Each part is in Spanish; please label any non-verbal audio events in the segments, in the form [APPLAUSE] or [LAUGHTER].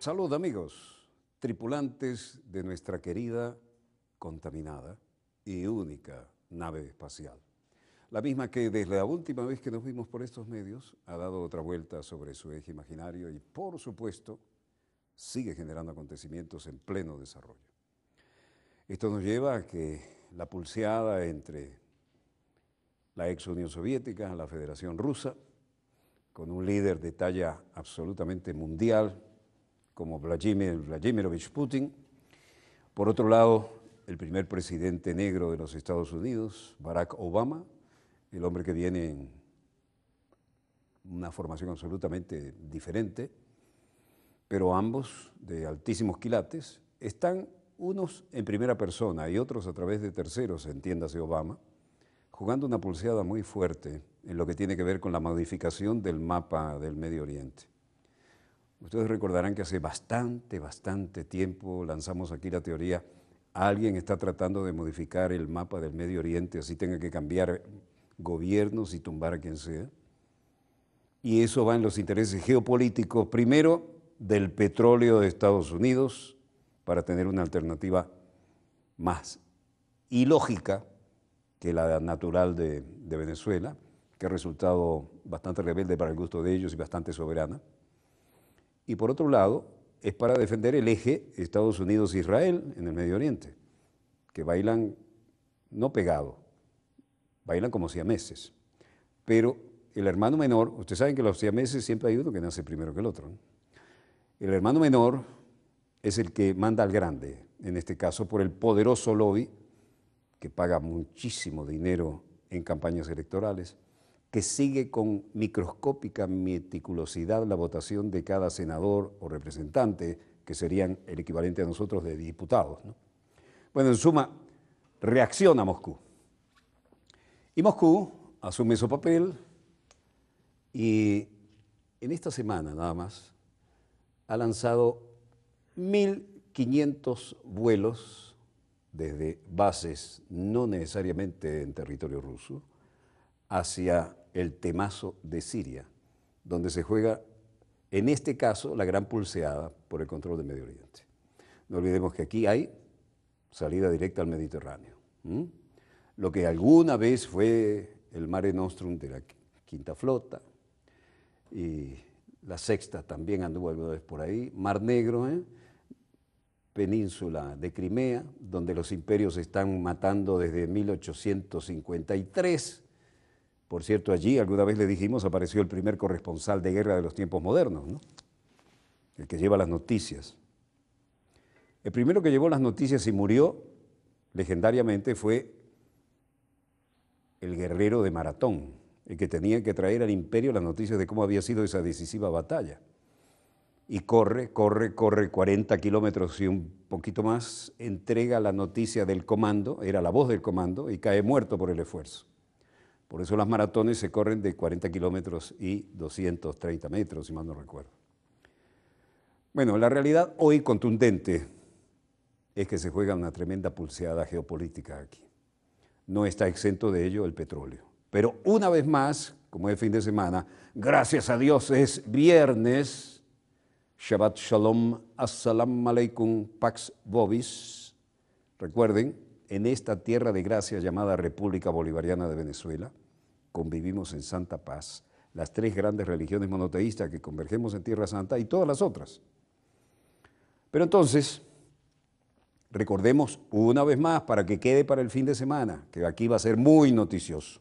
Salud amigos, tripulantes de nuestra querida, contaminada y única nave espacial la misma que desde la última vez que nos vimos por estos medios ha dado otra vuelta sobre su eje imaginario y, por supuesto, sigue generando acontecimientos en pleno desarrollo. Esto nos lleva a que la pulseada entre la ex Unión Soviética, la Federación Rusa, con un líder de talla absolutamente mundial como Vladimir Vladimirovich Putin, por otro lado, el primer presidente negro de los Estados Unidos, Barack Obama, el hombre que viene en una formación absolutamente diferente, pero ambos de altísimos quilates, están unos en primera persona y otros a través de terceros, entiéndase Obama, jugando una pulseada muy fuerte en lo que tiene que ver con la modificación del mapa del Medio Oriente. Ustedes recordarán que hace bastante, bastante tiempo lanzamos aquí la teoría, alguien está tratando de modificar el mapa del Medio Oriente, así tenga que cambiar gobiernos y tumbar a quien sea. Y eso va en los intereses geopolíticos, primero, del petróleo de Estados Unidos, para tener una alternativa más ilógica que la natural de, Venezuela, que ha resultado bastante rebelde para el gusto de ellos y bastante soberana. Y por otro lado, es para defender el eje Estados Unidos-Israel en el Medio Oriente, que bailan no pegado, bailan como siameses. Pero el hermano menor, ustedes saben que los siameses siempre hay uno que nace primero que el otro. El hermano menor es el que manda al grande, en este caso por el poderoso lobby, que paga muchísimo dinero en campañas electorales, que sigue con microscópica meticulosidad la votación de cada senador o representante, que serían el equivalente a nosotros de diputados. Bueno, en suma, reacciona Moscú. Y Moscú asume su papel y en esta semana nada más ha lanzado 1.500 vuelos desde bases no necesariamente en territorio ruso hacia el temazo de Siria, donde se juega, en este caso, la gran pulseada por el control del Medio Oriente. No olvidemos que aquí hay salida directa al Mediterráneo lo que alguna vez fue el Mare Nostrum de la Quinta Flota, y la Sexta también anduvo alguna vez por ahí, Mar Negro, ¿eh? península de Crimea, donde los imperios están matando desde 1853. Por cierto, allí, alguna vez le dijimos, apareció el primer corresponsal de guerra de los tiempos modernos, el que lleva las noticias. El primero que llevó las noticias y murió legendariamente fue el guerrero de Maratón, el que tenía que traer al imperio las noticias de cómo había sido esa decisiva batalla. Y corre, corre, corre 40 kilómetros y un poquito más, entrega la noticia del comando, era la voz del comando, y cae muerto por el esfuerzo. Por eso las maratones se corren de 40 kilómetros y 230 metros, si mal no recuerdo. Bueno, la realidad hoy contundente es que se juega una tremenda pulseada geopolítica aquí no está exento de ello el petróleo. Pero una vez más, como es fin de semana, gracias a Dios es viernes. Shabbat Shalom, Assalamu Alaikum, Pax Bobis. Recuerden, en esta tierra de gracia llamada República Bolivariana de Venezuela, convivimos en santa paz las tres grandes religiones monoteístas que convergemos en Tierra Santa y todas las otras. Pero entonces, recordemos una vez más para que quede para el fin de semana, que aquí va a ser muy noticioso.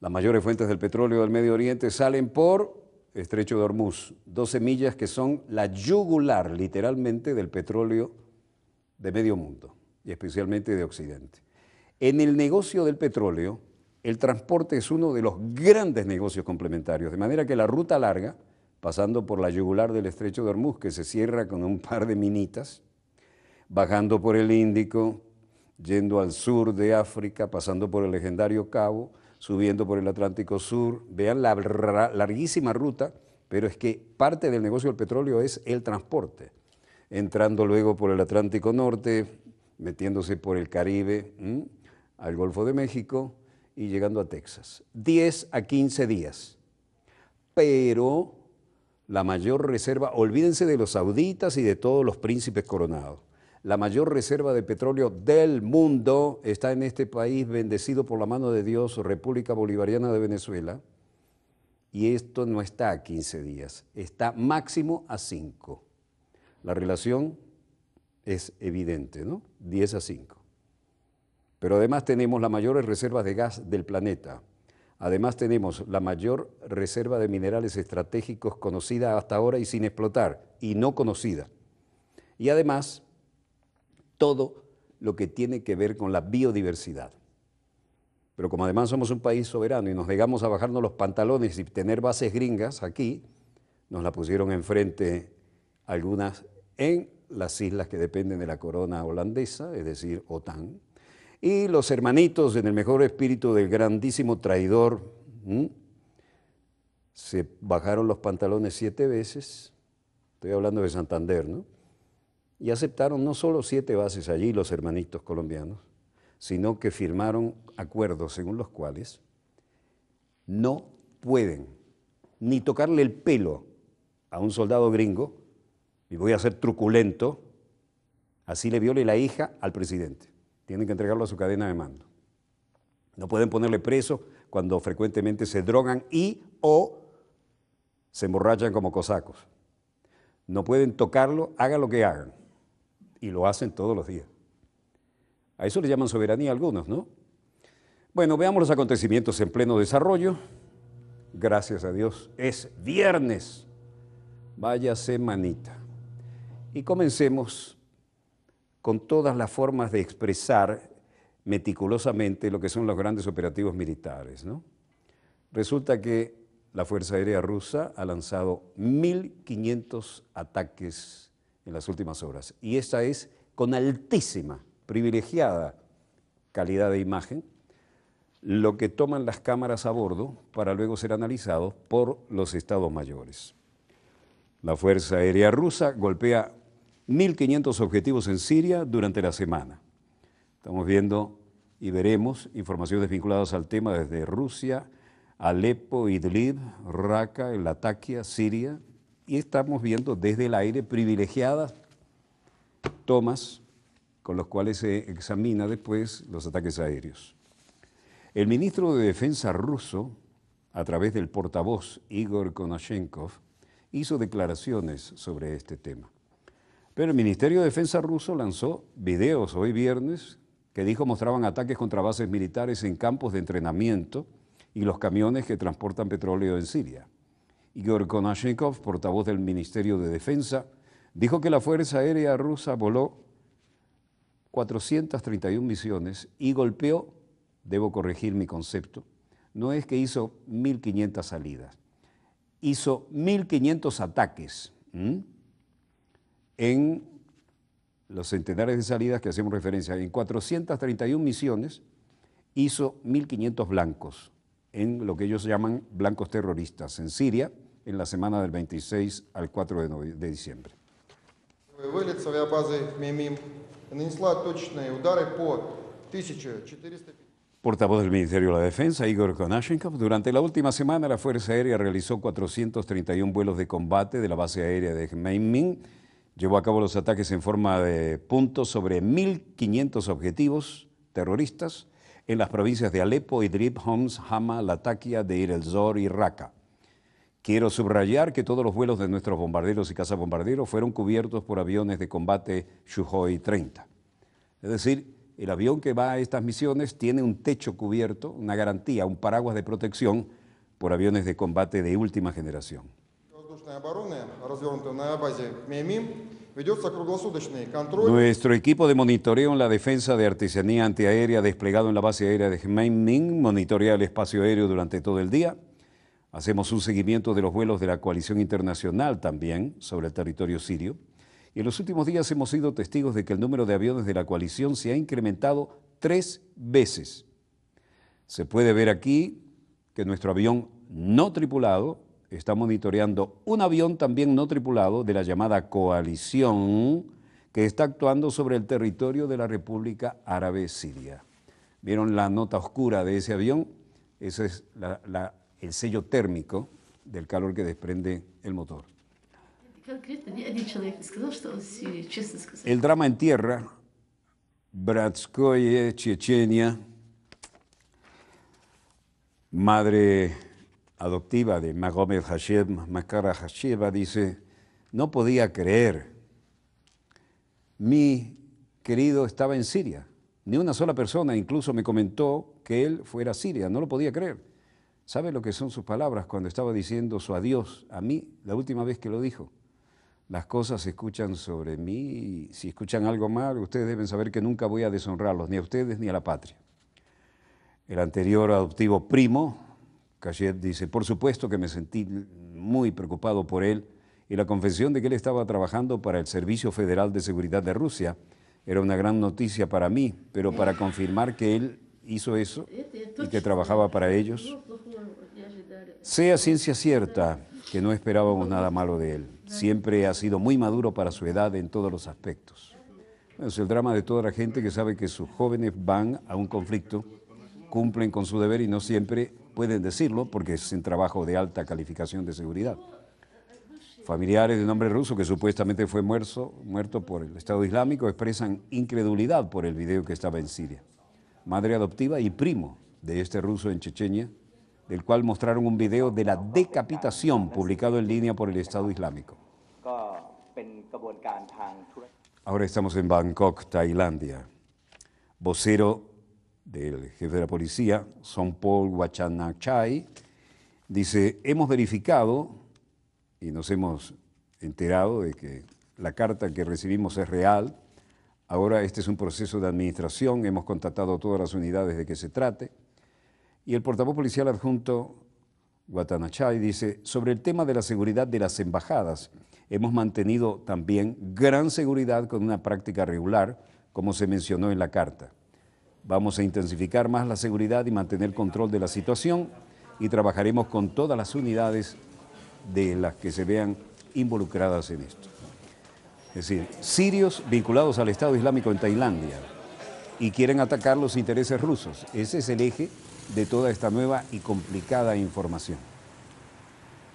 Las mayores fuentes del petróleo del Medio Oriente salen por Estrecho de Hormuz, 12 millas que son la yugular literalmente del petróleo de medio mundo y especialmente de Occidente. En el negocio del petróleo, el transporte es uno de los grandes negocios complementarios, de manera que la ruta larga, pasando por la yugular del estrecho de Hormuz, que se cierra con un par de minitas, bajando por el Índico, yendo al sur de África, pasando por el legendario Cabo, subiendo por el Atlántico Sur. Vean la larguísima ruta, pero es que parte del negocio del petróleo es el transporte. Entrando luego por el Atlántico Norte, metiéndose por el Caribe, al Golfo de México y llegando a Texas. 10 a 15 días. Pero la mayor reserva, olvídense de los sauditas y de todos los príncipes coronados. La mayor reserva de petróleo del mundo está en este país bendecido por la mano de Dios, República Bolivariana de Venezuela. Y esto no está a 15 días, está máximo a 5. La relación es evidente, ¿no? 10 a 5. Pero además tenemos las mayores reservas de gas del planeta. Además tenemos la mayor reserva de minerales estratégicos conocida hasta ahora y sin explotar, y no conocida. Y además todo lo que tiene que ver con la biodiversidad. Pero como además somos un país soberano y nos negamos a bajarnos los pantalones y tener bases gringas aquí, nos la pusieron enfrente algunas en las islas que dependen de la corona holandesa, es decir, OTAN, y los hermanitos, en el mejor espíritu del grandísimo traidor, se bajaron los pantalones siete veces, estoy hablando de Santander, ¿no? y aceptaron no solo siete bases allí los hermanitos colombianos, sino que firmaron acuerdos según los cuales no pueden ni tocarle el pelo a un soldado gringo, y voy a ser truculento, así le viole la hija al presidente. Tienen que entregarlo a su cadena de mando. No pueden ponerle preso cuando frecuentemente se drogan y o se emborrachan como cosacos. No pueden tocarlo, haga lo que hagan y lo hacen todos los días. A eso le llaman soberanía algunos, ¿no? Bueno, veamos los acontecimientos en pleno desarrollo. Gracias a Dios, es viernes. Vaya semanita. Y comencemos con todas las formas de expresar meticulosamente lo que son los grandes operativos militares. ¿no? Resulta que la Fuerza Aérea Rusa ha lanzado 1.500 ataques en las últimas horas. Y esta es con altísima, privilegiada calidad de imagen lo que toman las cámaras a bordo para luego ser analizado por los estados mayores. La Fuerza Aérea Rusa golpea 1.500 objetivos en Siria durante la semana. Estamos viendo y veremos informaciones vinculadas al tema desde Rusia, Alepo, Idlib, Raqqa, Latakia, Siria, y estamos viendo desde el aire privilegiadas tomas con los cuales se examina después los ataques aéreos. El ministro de Defensa ruso, a través del portavoz Igor Konashenkov, hizo declaraciones sobre este tema. Pero el Ministerio de Defensa ruso lanzó videos hoy viernes que dijo mostraban ataques contra bases militares en campos de entrenamiento y los camiones que transportan petróleo en Siria. Igor Konashenkov, portavoz del Ministerio de Defensa, dijo que la Fuerza Aérea Rusa voló 431 misiones y golpeó, debo corregir mi concepto, no es que hizo 1.500 salidas, hizo 1.500 ataques en los centenares de salidas que hacemos referencia. En 431 misiones hizo 1.500 blancos en lo que ellos llaman blancos terroristas en Siria, en la semana del 26 al 4 de, diciembre. Portavoz del Ministerio de la Defensa, Igor Konashenkov, durante la última semana la Fuerza Aérea realizó 431 vuelos de combate de la base aérea de Hmeimin, llevó a cabo los ataques en forma de puntos sobre 1.500 objetivos terroristas en las provincias de Alepo, Idlib, Homs, Hama, Latakia, Deir el-Zor y Raqqa. Quiero subrayar que todos los vuelos de nuestros bombarderos y cazabombarderos fueron cubiertos por aviones de combate Shuhoi 30. Es decir, el avión que va a estas misiones tiene un techo cubierto, una garantía, un paraguas de protección por aviones de combate de última generación. Nuestro equipo de monitoreo en la defensa de artesanía antiaérea desplegado en la base aérea de Khmeimim monitorea el espacio aéreo durante todo el día Hacemos un seguimiento de los vuelos de la coalición internacional también sobre el territorio sirio. Y en los últimos días hemos sido testigos de que el número de aviones de la coalición se ha incrementado tres veces. Se puede ver aquí que nuestro avión no tripulado está monitoreando un avión también no tripulado de la llamada coalición que está actuando sobre el territorio de la República Árabe Siria. ¿Vieron la nota oscura de ese avión? Esa es la, la el sello térmico del calor que desprende el motor. El drama en tierra, Bratskoye, Chechenia, madre adoptiva de Magomed Hashem, Makara Hasheva, dice, no podía creer. Mi querido estaba en Siria. Ni una sola persona incluso me comentó que él fuera a Siria. No lo podía creer. ¿Sabe lo que son sus palabras cuando estaba diciendo su adiós a mí la última vez que lo dijo? Las cosas se escuchan sobre mí y si escuchan algo mal, ustedes deben saber que nunca voy a deshonrarlos, ni a ustedes ni a la patria. El anterior adoptivo primo, calle dice, por supuesto que me sentí muy preocupado por él y la confesión de que él estaba trabajando para el Servicio Federal de Seguridad de Rusia era una gran noticia para mí, pero para confirmar que él hizo eso este, este, y que trabajaba para ellos? Sea ciencia cierta que no esperábamos nada malo de él. Siempre ha sido muy maduro para su edad en todos los aspectos. Es el drama de toda la gente que sabe que sus jóvenes van a un conflicto, cumplen con su deber y no siempre pueden decirlo porque es un trabajo de alta calificación de seguridad. Familiares de un hombre ruso que supuestamente fue muerto, muerto por el Estado Islámico expresan incredulidad por el video que estaba en Siria madre adoptiva y primo de este ruso en Chechenia, del cual mostraron un video de la decapitación publicado en línea por el Estado Islámico. Ahora estamos en Bangkok, Tailandia. Vocero del jefe de la policía, Paul Wachanachai, dice, hemos verificado y nos hemos enterado de que la carta que recibimos es real Ahora este es un proceso de administración, hemos contactado a todas las unidades de que se trate. Y el portavoz policial adjunto Guatanachay dice, sobre el tema de la seguridad de las embajadas, hemos mantenido también gran seguridad con una práctica regular, como se mencionó en la carta. Vamos a intensificar más la seguridad y mantener control de la situación y trabajaremos con todas las unidades de las que se vean involucradas en esto es decir, sirios vinculados al Estado Islámico en Tailandia y quieren atacar los intereses rusos. Ese es el eje de toda esta nueva y complicada información.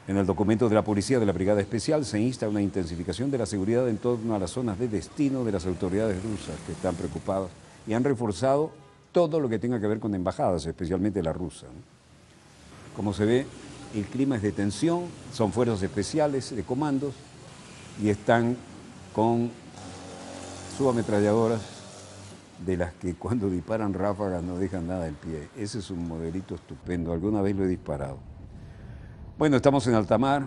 En el documento de la Policía de la Brigada Especial se insta a una intensificación de la seguridad en torno a las zonas de destino de las autoridades rusas que están preocupadas y han reforzado todo lo que tenga que ver con embajadas, especialmente la rusa. Como se ve, el clima es de tensión, son fuerzas especiales de comandos y están con subametralladoras de las que cuando disparan ráfagas no dejan nada del pie. Ese es un modelito estupendo, alguna vez lo he disparado. Bueno, estamos en altamar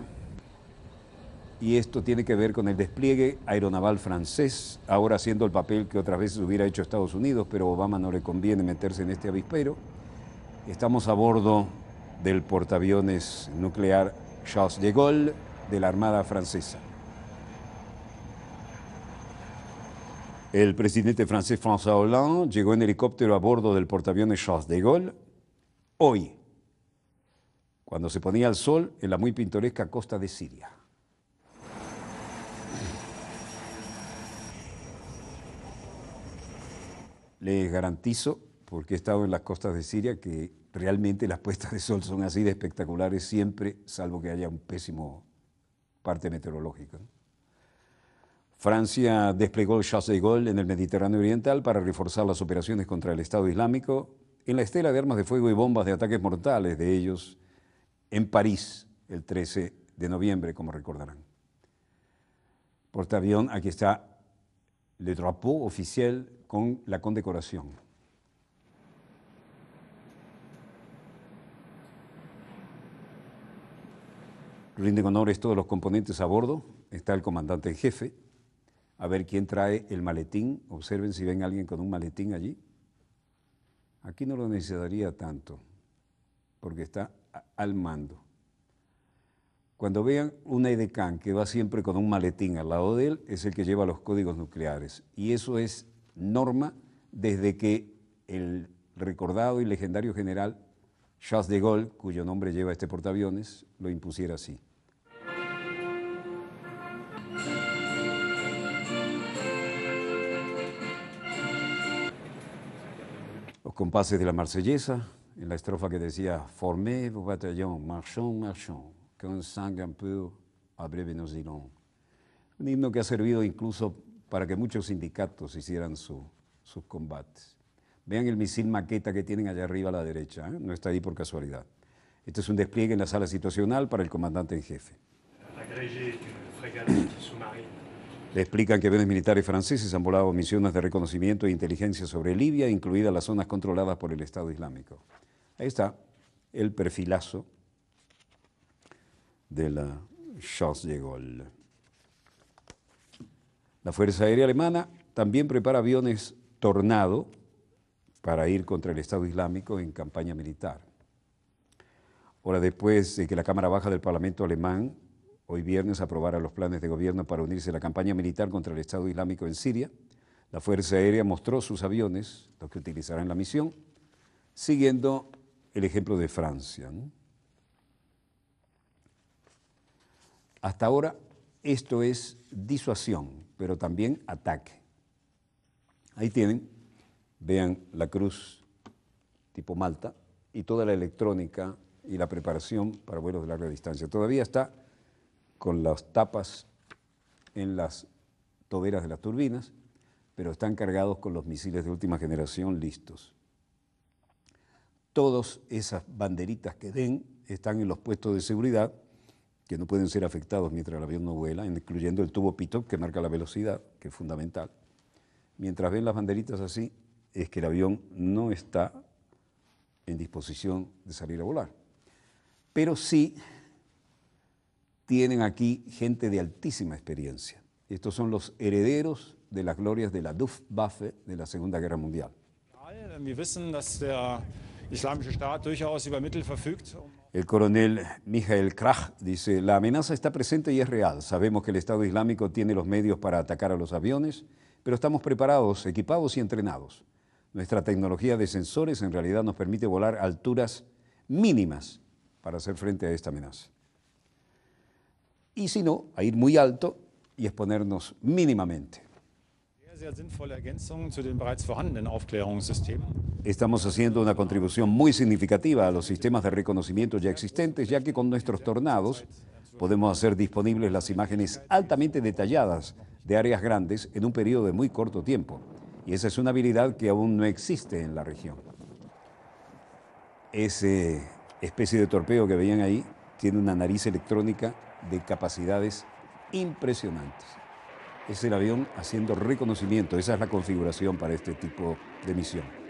y esto tiene que ver con el despliegue aeronaval francés, ahora haciendo el papel que otras veces hubiera hecho Estados Unidos, pero Obama no le conviene meterse en este avispero. Estamos a bordo del portaaviones nuclear Charles de Gaulle de la Armada Francesa. El presidente francés François Hollande llegó en helicóptero a bordo del portaaviones Charles de Gaulle hoy, cuando se ponía el sol en la muy pintoresca costa de Siria. Les garantizo, porque he estado en las costas de Siria, que realmente las puestas de sol son así de espectaculares siempre, salvo que haya un pésimo parte meteorológica. Francia desplegó el Chasse de Gaulle en el Mediterráneo Oriental para reforzar las operaciones contra el Estado Islámico en la estela de armas de fuego y bombas de ataques mortales de ellos en París el 13 de noviembre, como recordarán. avión aquí está el drapeau oficial con la condecoración. Rinden honores todos los componentes a bordo. Está el comandante en jefe, a ver quién trae el maletín. Observen si ven a alguien con un maletín allí. Aquí no lo necesitaría tanto, porque está al mando. Cuando vean un edecán que va siempre con un maletín al lado de él, es el que lleva los códigos nucleares. Y eso es norma desde que el recordado y legendario general Charles de Gaulle, cuyo nombre lleva este portaaviones, lo impusiera así. compases de la marsellesa, en la estrofa que decía formé vos bataillons, marchons, marchons, un sangre un peu, abreve nos irons Un himno que ha servido incluso para que muchos sindicatos hicieran sus combates. Vean el misil maqueta que tienen allá arriba a la derecha, ¿eh? no está ahí por casualidad. Este es un despliegue en la sala situacional para el comandante en jefe. Le explican que aviones militares franceses han volado misiones de reconocimiento e inteligencia sobre Libia, incluidas las zonas controladas por el Estado Islámico. Ahí está el perfilazo de la Charles de Gaulle. La Fuerza Aérea Alemana también prepara aviones Tornado para ir contra el Estado Islámico en campaña militar. Ahora, después de que la Cámara Baja del Parlamento Alemán hoy viernes aprobara los planes de gobierno para unirse a la campaña militar contra el Estado Islámico en Siria. La Fuerza Aérea mostró sus aviones, los que utilizarán la misión, siguiendo el ejemplo de Francia. Hasta ahora esto es disuasión, pero también ataque. Ahí tienen, vean la cruz tipo Malta y toda la electrónica y la preparación para vuelos de larga distancia. Todavía está con las tapas en las toberas de las turbinas, pero están cargados con los misiles de última generación listos. Todas esas banderitas que ven están en los puestos de seguridad, que no pueden ser afectados mientras el avión no vuela, incluyendo el tubo pitot que marca la velocidad, que es fundamental. Mientras ven las banderitas así, es que el avión no está en disposición de salir a volar. Pero sí tienen aquí gente de altísima experiencia. Estos son los herederos de las glorias de la Luftwaffe de la Segunda Guerra Mundial. Um el coronel Michael Krach dice, la amenaza está presente y es real. Sabemos que el Estado Islámico tiene los medios para atacar a los aviones, pero estamos preparados, equipados y entrenados. Nuestra tecnología de sensores en realidad nos permite volar a alturas mínimas para hacer frente a esta amenaza y si no, a ir muy alto y exponernos mínimamente. Estamos haciendo una contribución muy significativa a los sistemas de reconocimiento ya existentes, ya que con nuestros tornados podemos hacer disponibles las imágenes altamente detalladas de áreas grandes en un periodo de muy corto tiempo. Y esa es una habilidad que aún no existe en la región. Esa especie de torpeo que veían ahí tiene una nariz electrónica de capacidades impresionantes. Es el avión haciendo reconocimiento, esa es la configuración para este tipo de misión.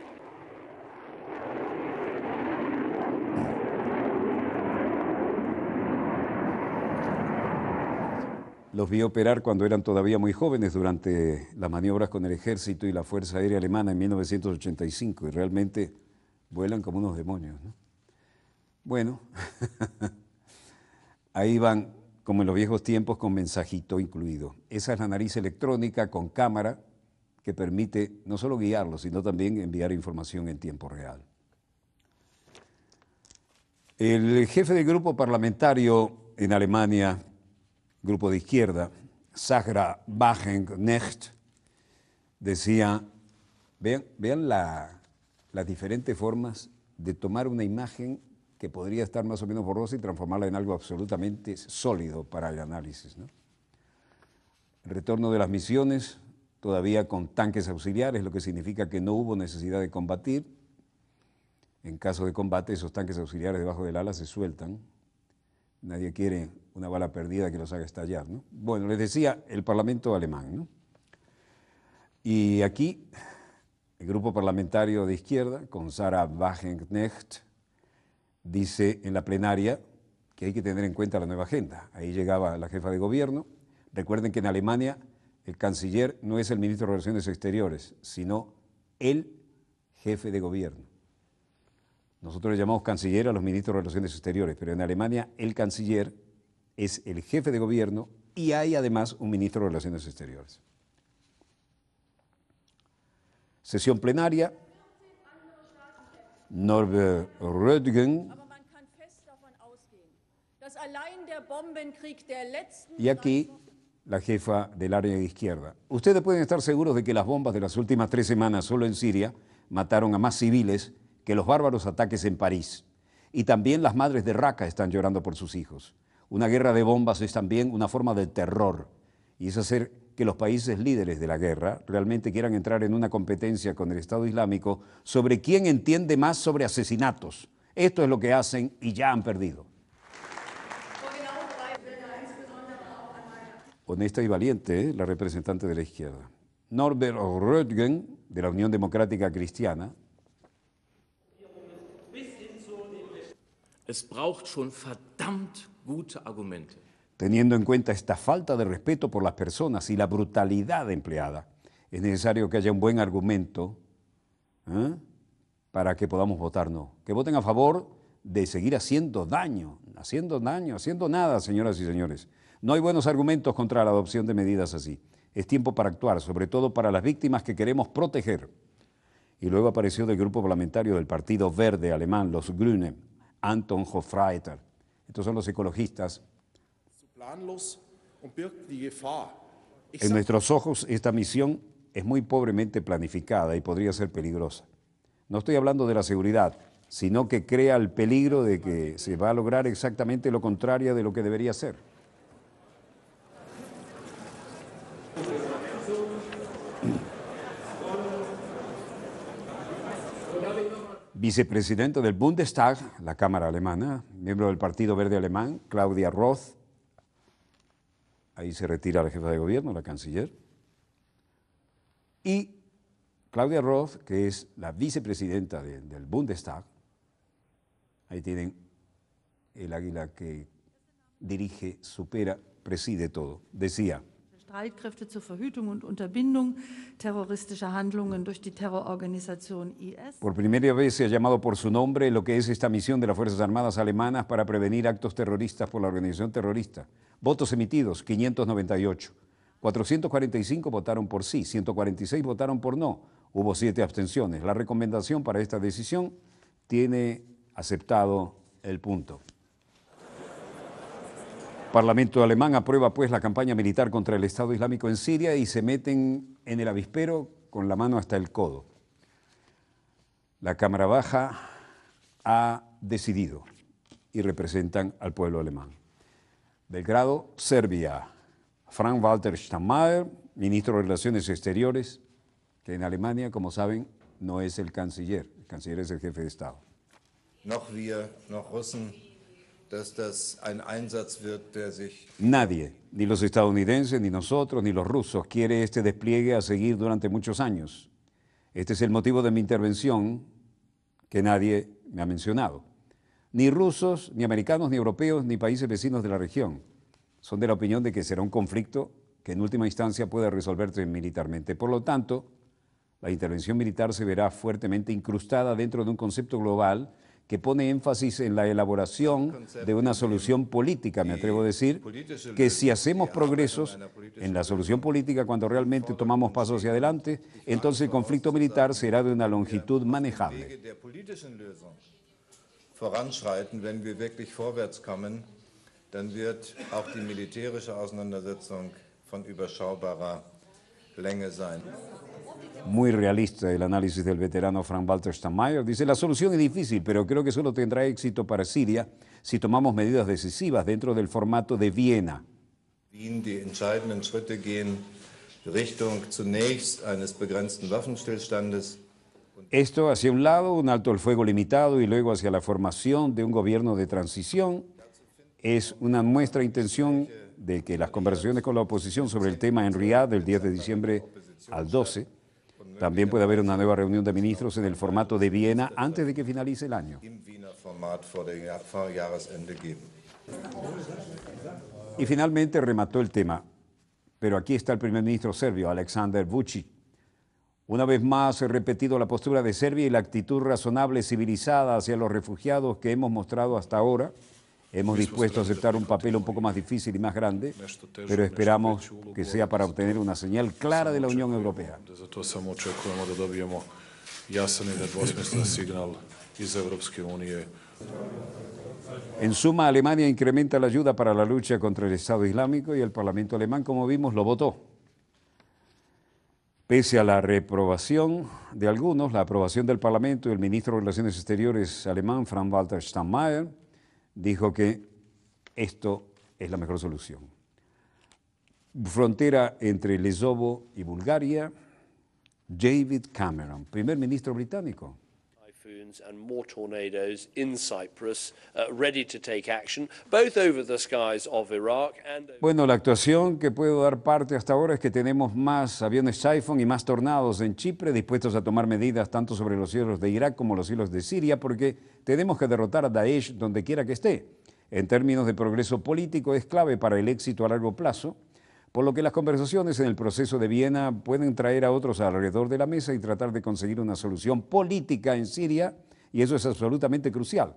Los vi operar cuando eran todavía muy jóvenes durante las maniobras con el ejército y la Fuerza Aérea Alemana en 1985 y realmente vuelan como unos demonios. Bueno, [LAUGHS] ahí van como en los viejos tiempos con mensajito incluido. Esa es la nariz electrónica con cámara que permite no solo guiarlo, sino también enviar información en tiempo real. El jefe del grupo parlamentario en Alemania, grupo de izquierda, Sagra Wagenknecht, decía, vean, las diferentes formas de tomar una imagen que podría estar más o menos borrosa y transformarla en algo absolutamente sólido para el análisis. El retorno de las misiones, todavía con tanques auxiliares, lo que significa que no hubo necesidad de combatir. En caso de combate, esos tanques auxiliares debajo del ala se sueltan. Nadie quiere una bala perdida que los haga estallar. Bueno, les decía el Parlamento alemán. Y aquí el grupo parlamentario de izquierda, con Sara Wagenknecht, dice en la plenaria que hay que tener en cuenta la nueva agenda. Ahí llegaba la jefa de gobierno. Recuerden que en Alemania el canciller no es el ministro de Relaciones Exteriores, sino el jefe de gobierno. Nosotros le llamamos canciller a los ministros de Relaciones Exteriores, pero en Alemania el canciller es el jefe de gobierno y hay además un ministro de Relaciones Exteriores. Sesión plenaria, Norbert Rödgen. Y aquí la jefa del área de izquierda. Ustedes pueden estar seguros de que las bombas de las últimas tres semanas solo en Siria mataron a más civiles que los bárbaros ataques en París. Y también las madres de Raqqa están llorando por sus hijos. Una guerra de bombas es también una forma de terror y es hacer que los países líderes de la guerra realmente quieran entrar en una competencia con el Estado Islámico sobre quién entiende más sobre asesinatos. Esto es lo que hacen y ya han perdido. Honesta y valiente, ¿eh? la representante de la izquierda. Norbert Röttgen, de la Unión Democrática Cristiana, Es braucht schon verdammt gute Argumente. Teniendo en cuenta esta falta de respeto por las personas y la brutalidad empleada, es necesario que haya un buen argumento ¿eh? para que podamos votar no. Que voten a favor de seguir haciendo daño, haciendo daño, haciendo nada, señoras y señores. No hay buenos argumentos contra la adopción de medidas así. Es tiempo para actuar, sobre todo para las víctimas que queremos proteger. Y luego apareció del grupo parlamentario del Partido Verde alemán, los Grünen, Anton Hofreiter. Estos son los ecologistas en nuestros ojos, esta misión es muy pobremente planificada y podría ser peligrosa. No estoy hablando de la seguridad, sino que crea el peligro de que se va a lograr exactamente lo contrario de lo que debería ser. Vicepresidente del Bundestag, la Cámara Alemana, miembro del Partido Verde Alemán, Claudia Roth, Ahí se retira la jefa de gobierno, la canciller. Y Claudia Roth, que es la vicepresidenta del Bundestag, ahí tienen el águila que dirige, supera, preside todo. Decía, por primera vez se ha llamado por su nombre lo que es esta misión de las Fuerzas Armadas alemanas para prevenir actos terroristas por la organización terrorista. Votos emitidos 598. 445 votaron por sí, 146 votaron por no. Hubo siete abstenciones. La recomendación para esta decisión tiene aceptado el punto. Parlamento alemán aprueba pues la campaña militar contra el Estado Islámico en Siria y se meten en el avispero con la mano hasta el codo. La Cámara Baja ha decidido y representan al pueblo alemán. Belgrado, Serbia. Frank-Walter Steinmeier, ministro de Relaciones Exteriores, que en Alemania, como saben, no es el canciller. El canciller es el jefe de Estado. Noch wir, noch Nadie, ni los estadounidenses, ni nosotros, ni los rusos, quiere este despliegue a seguir durante muchos años. Este es el motivo de mi intervención que nadie me ha mencionado. Ni rusos, ni americanos, ni europeos, ni países vecinos de la región son de la opinión de que será un conflicto que en última instancia pueda resolverse militarmente. Por lo tanto, la intervención militar se verá fuertemente incrustada dentro de un concepto global que pone énfasis en la elaboración de una solución política, me atrevo a decir, que si hacemos progresos en la solución política cuando realmente tomamos pasos hacia adelante, entonces el conflicto militar será de una longitud manejable. wenn wir wirklich vorwärts kommen, auch die militärische Auseinandersetzung von überschaubarer Länge sein muy realista el análisis del veterano Frank-Walter Steinmeier. Dice, la solución es difícil, pero creo que solo tendrá éxito para Siria si tomamos medidas decisivas dentro del formato de Viena. Esto hacia un lado, un alto el fuego limitado y luego hacia la formación de un gobierno de transición es una muestra intención de que las conversaciones con la oposición sobre el tema en Riyadh del 10 de diciembre al 12 también puede haber una nueva reunión de ministros en el formato de Viena antes de que finalice el año. Y finalmente remató el tema. Pero aquí está el primer ministro serbio, alexander Vučić. Una vez más he repetido la postura de Serbia y la actitud razonable, civilizada hacia los refugiados que hemos mostrado hasta ahora Hemos dispuesto a aceptar un papel un poco más difícil y más grande, pero esperamos que sea para obtener una señal clara de la Unión Europea. Este en suma, Alemania incrementa la ayuda para la lucha contra el Estado Islámico y el Parlamento alemán, como vimos, lo votó. Pese a la reprobación de algunos, la aprobación del Parlamento y el ministro de Relaciones Exteriores alemán, Frank-Walter Steinmeier, dijo que esto es la mejor solución. Frontera entre Lesovo y Bulgaria, David Cameron, primer ministro británico, and more tornadoes Cyprus, uh, ready to take action, both over the skies of Iraq Bueno, la actuación que puedo dar parte hasta ahora es que tenemos más aviones Typhoon y más tornados en Chipre dispuestos a tomar medidas tanto sobre los cielos de Irak como los cielos de Siria, porque tenemos que derrotar a Daesh donde quiera que esté. En términos de progreso político es clave para el éxito a largo plazo por lo que las conversaciones en el proceso de Viena pueden traer a otros alrededor de la mesa y tratar de conseguir una solución política en Siria, y eso es absolutamente crucial.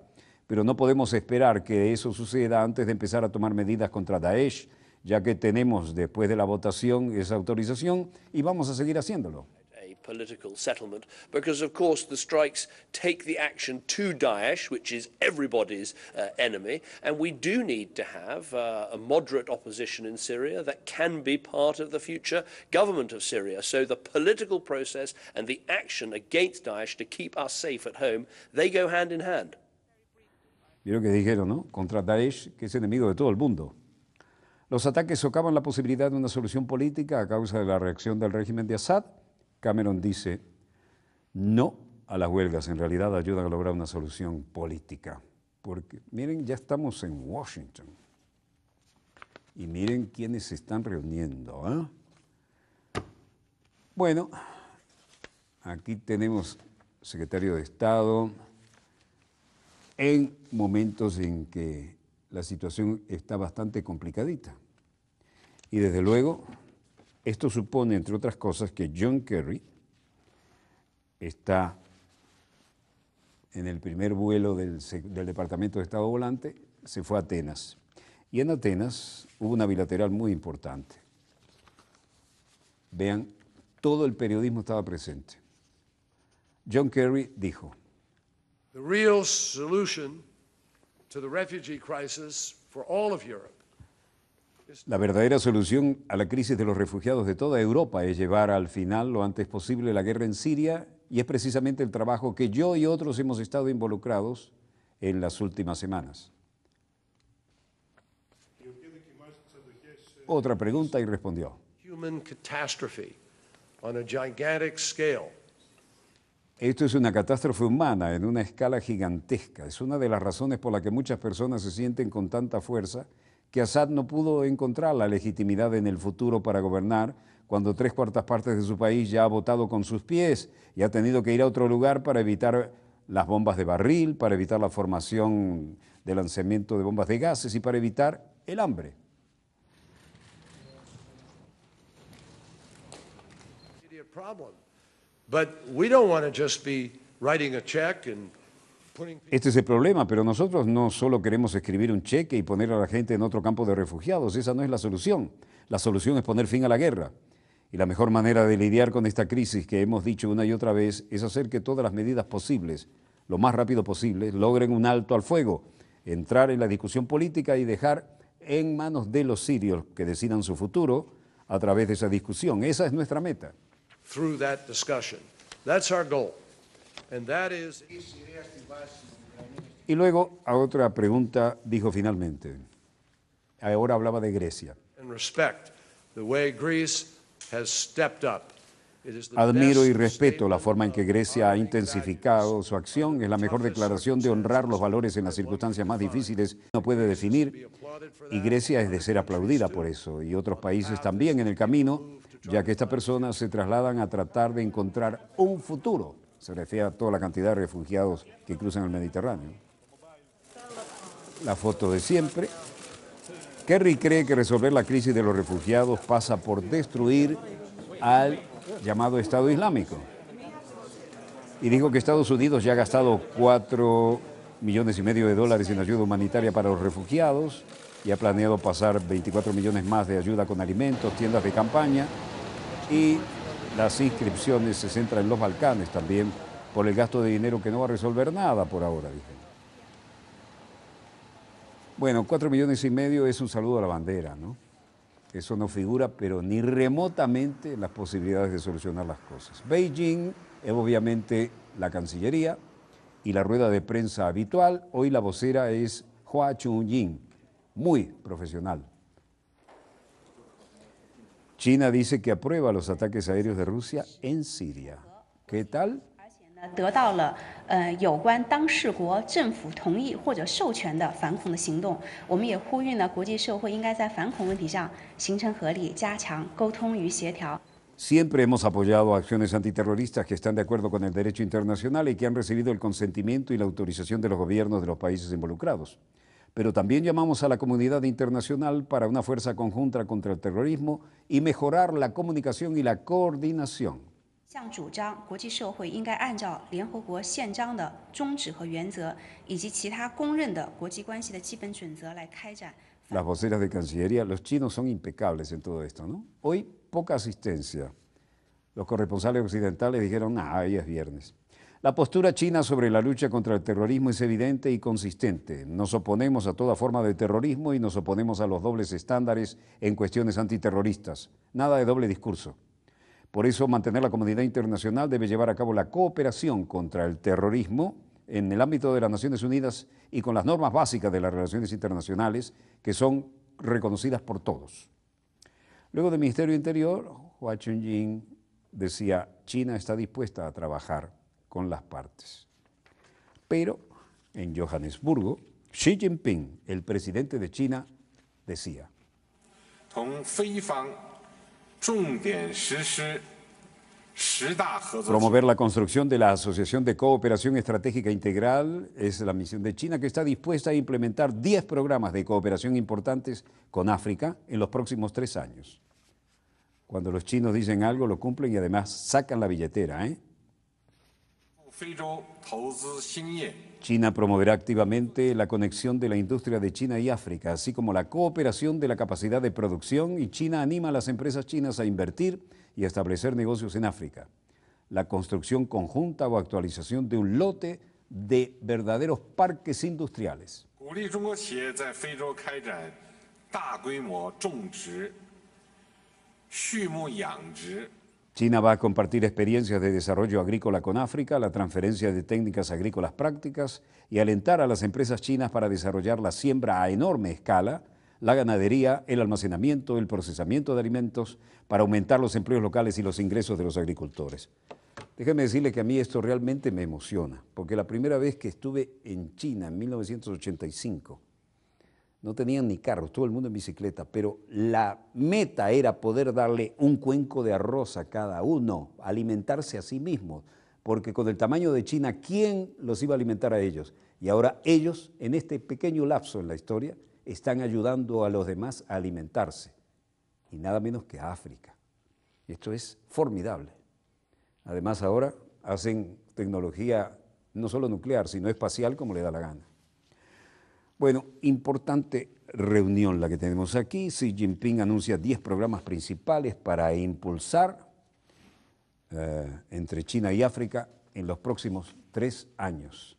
Pero no podemos esperar que eso suceda antes de empezar a tomar medidas contra Daesh, ya que tenemos después de la votación esa autorización y vamos a seguir haciéndolo. political settlement because, of course, the strikes take the action to Daesh, which is everybody's uh, enemy, and we do need to have uh, a moderate opposition in Syria that can be part of the future government of Syria. So the political process and the action against Daesh to keep us safe at home, they go hand in hand. Vieron que dijeron, ¿no? Contra Daesh, que es enemigo de todo el mundo. Los ataques socavan la posibilidad de una solución política a causa de la reacción del régimen de Assad Cameron dice no a las huelgas, en realidad ayudan a lograr una solución política. Porque miren, ya estamos en Washington y miren quiénes se están reuniendo. ¿ah? Bueno, aquí tenemos secretario de Estado en momentos en que la situación está bastante complicadita. Y desde luego, esto supone, entre otras cosas, que John Kerry está en el primer vuelo del, Departamento de Estado Volante, se fue a Atenas. Y en Atenas hubo una bilateral muy importante. Vean, todo el periodismo estaba presente. John Kerry dijo, The real solution to the refugee crisis for all of Europe la verdadera solución a la crisis de los refugiados de toda Europa es llevar al final lo antes posible la guerra en Siria y es precisamente el trabajo que yo y otros hemos estado involucrados en las últimas semanas. Otra pregunta y respondió. Esto es una catástrofe humana en una escala gigantesca. Es una de las razones por la que muchas personas se sienten con tanta fuerza que Assad no pudo encontrar la legitimidad en el futuro para gobernar cuando tres cuartas partes de su país ya ha votado con sus pies y ha tenido que ir a otro lugar para evitar las bombas de barril, para evitar la formación de lanzamiento de bombas de gases y para evitar el hambre. Este es el problema, pero nosotros no solo queremos escribir un cheque y poner a la gente en otro campo de refugiados, esa no es la solución. La solución es poner fin a la guerra. Y la mejor manera de lidiar con esta crisis que hemos dicho una y otra vez es hacer que todas las medidas posibles, lo más rápido posible, logren un alto al fuego, entrar en la discusión política y dejar en manos de los sirios que decidan su futuro a través de esa discusión. Esa es nuestra meta. Y luego a otra pregunta dijo finalmente, ahora hablaba de Grecia. Admiro y respeto la forma en que Grecia ha intensificado su acción. Es la mejor declaración de honrar los valores en las circunstancias más difíciles. No puede definir. Y Grecia es de ser aplaudida por eso. Y otros países también en el camino, ya que estas personas se trasladan a tratar de encontrar un futuro se refiere a toda la cantidad de refugiados que cruzan el Mediterráneo. La foto de siempre. Kerry cree que resolver la crisis de los refugiados pasa por destruir al llamado Estado Islámico. Y dijo que Estados Unidos ya ha gastado 4 millones y medio de dólares en ayuda humanitaria para los refugiados y ha planeado pasar 24 millones más de ayuda con alimentos, tiendas de campaña y las inscripciones se centran en los Balcanes también por el gasto de dinero que no va a resolver nada por ahora, dije. Bueno, cuatro millones y medio es un saludo a la bandera, ¿no? Eso no figura, pero ni remotamente las posibilidades de solucionar las cosas. Beijing es obviamente la Cancillería y la rueda de prensa habitual. Hoy la vocera es Hua Chunying, muy profesional. China dice que aprueba los ataques aéreos de Rusia en Siria. ¿Qué tal? Siempre hemos apoyado acciones antiterroristas que están de acuerdo con el derecho internacional y que han recibido el consentimiento y la autorización de los gobiernos de los países involucrados pero también llamamos a la comunidad internacional para una fuerza conjunta contra el terrorismo y mejorar la comunicación y la coordinación. Las voceras de Cancillería, los chinos son impecables en todo esto, ¿no? Hoy poca asistencia. Los corresponsales occidentales dijeron, ah, hoy es viernes. La postura china sobre la lucha contra el terrorismo es evidente y consistente. Nos oponemos a toda forma de terrorismo y nos oponemos a los dobles estándares en cuestiones antiterroristas. Nada de doble discurso. Por eso, mantener la comunidad internacional debe llevar a cabo la cooperación contra el terrorismo en el ámbito de las Naciones Unidas y con las normas básicas de las relaciones internacionales que son reconocidas por todos. Luego del Ministerio Interior, Hua Chunying decía, China está dispuesta a trabajar con las partes. Pero en Johannesburgo, Xi Jinping, el presidente de China, decía, Promover la construcción de la Asociación de Cooperación Estratégica Integral es la misión de China que está dispuesta a implementar 10 programas de cooperación importantes con África en los próximos tres años. Cuando los chinos dicen algo, lo cumplen y además sacan la billetera. ¿eh? China promoverá activamente la conexión de la industria de China y África, así como la cooperación de la capacidad de producción y China anima a las empresas chinas a invertir y establecer negocios en África. La construcción conjunta o actualización de un lote de verdaderos parques industriales. China va a compartir experiencias de desarrollo agrícola con África, la transferencia de técnicas agrícolas prácticas y alentar a las empresas chinas para desarrollar la siembra a enorme escala, la ganadería, el almacenamiento, el procesamiento de alimentos para aumentar los empleos locales y los ingresos de los agricultores. Déjenme decirle que a mí esto realmente me emociona, porque la primera vez que estuve en China en 1985 no tenían ni carros, todo el mundo en bicicleta, pero la meta era poder darle un cuenco de arroz a cada uno, alimentarse a sí mismos, porque con el tamaño de China, ¿quién los iba a alimentar a ellos? Y ahora ellos, en este pequeño lapso en la historia, están ayudando a los demás a alimentarse, y nada menos que a África. Esto es formidable. Además ahora hacen tecnología no solo nuclear, sino espacial como le da la gana. Bueno, importante reunión la que tenemos aquí. Xi Jinping anuncia 10 programas principales para impulsar eh, entre China y África en los próximos tres años.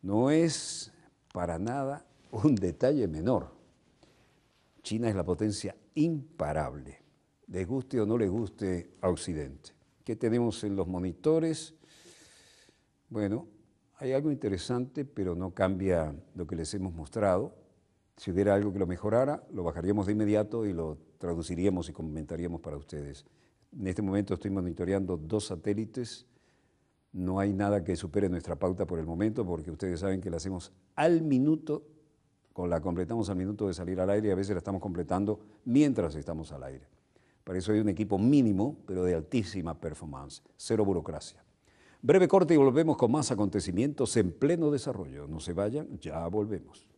No es para nada un detalle menor. China es la potencia imparable, les guste o no les guste a Occidente. ¿Qué tenemos en los monitores? Bueno, hay algo interesante, pero no cambia lo que les hemos mostrado. Si hubiera algo que lo mejorara, lo bajaríamos de inmediato y lo traduciríamos y comentaríamos para ustedes. En este momento estoy monitoreando dos satélites. No hay nada que supere nuestra pauta por el momento, porque ustedes saben que la hacemos al minuto, con la completamos al minuto de salir al aire y a veces la estamos completando mientras estamos al aire. Para eso hay un equipo mínimo, pero de altísima performance, cero burocracia. Breve corte y volvemos con más acontecimientos en pleno desarrollo. No se vayan, ya volvemos.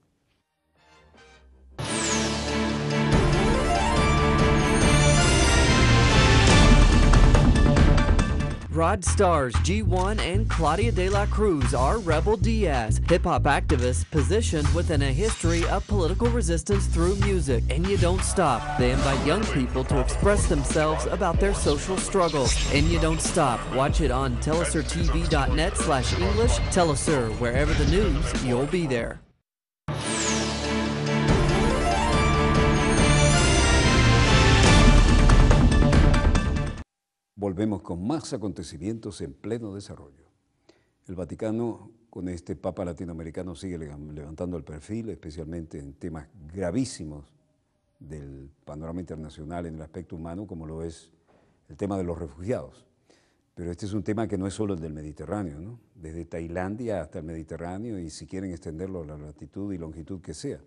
Rod Stars, G1, and Claudia De La Cruz are Rebel Diaz, hip hop activists positioned within a history of political resistance through music. And you don't stop. They invite young people to express themselves about their social struggles. And you don't stop. Watch it on telesertv.net slash English, Telesur. Wherever the news, you'll be there. Volvemos con más acontecimientos en pleno desarrollo. El Vaticano, con este Papa latinoamericano, sigue levantando el perfil, especialmente en temas gravísimos del panorama internacional en el aspecto humano, como lo es el tema de los refugiados. Pero este es un tema que no es solo el del Mediterráneo, desde Tailandia hasta el Mediterráneo y si quieren extenderlo a la latitud y longitud que sea.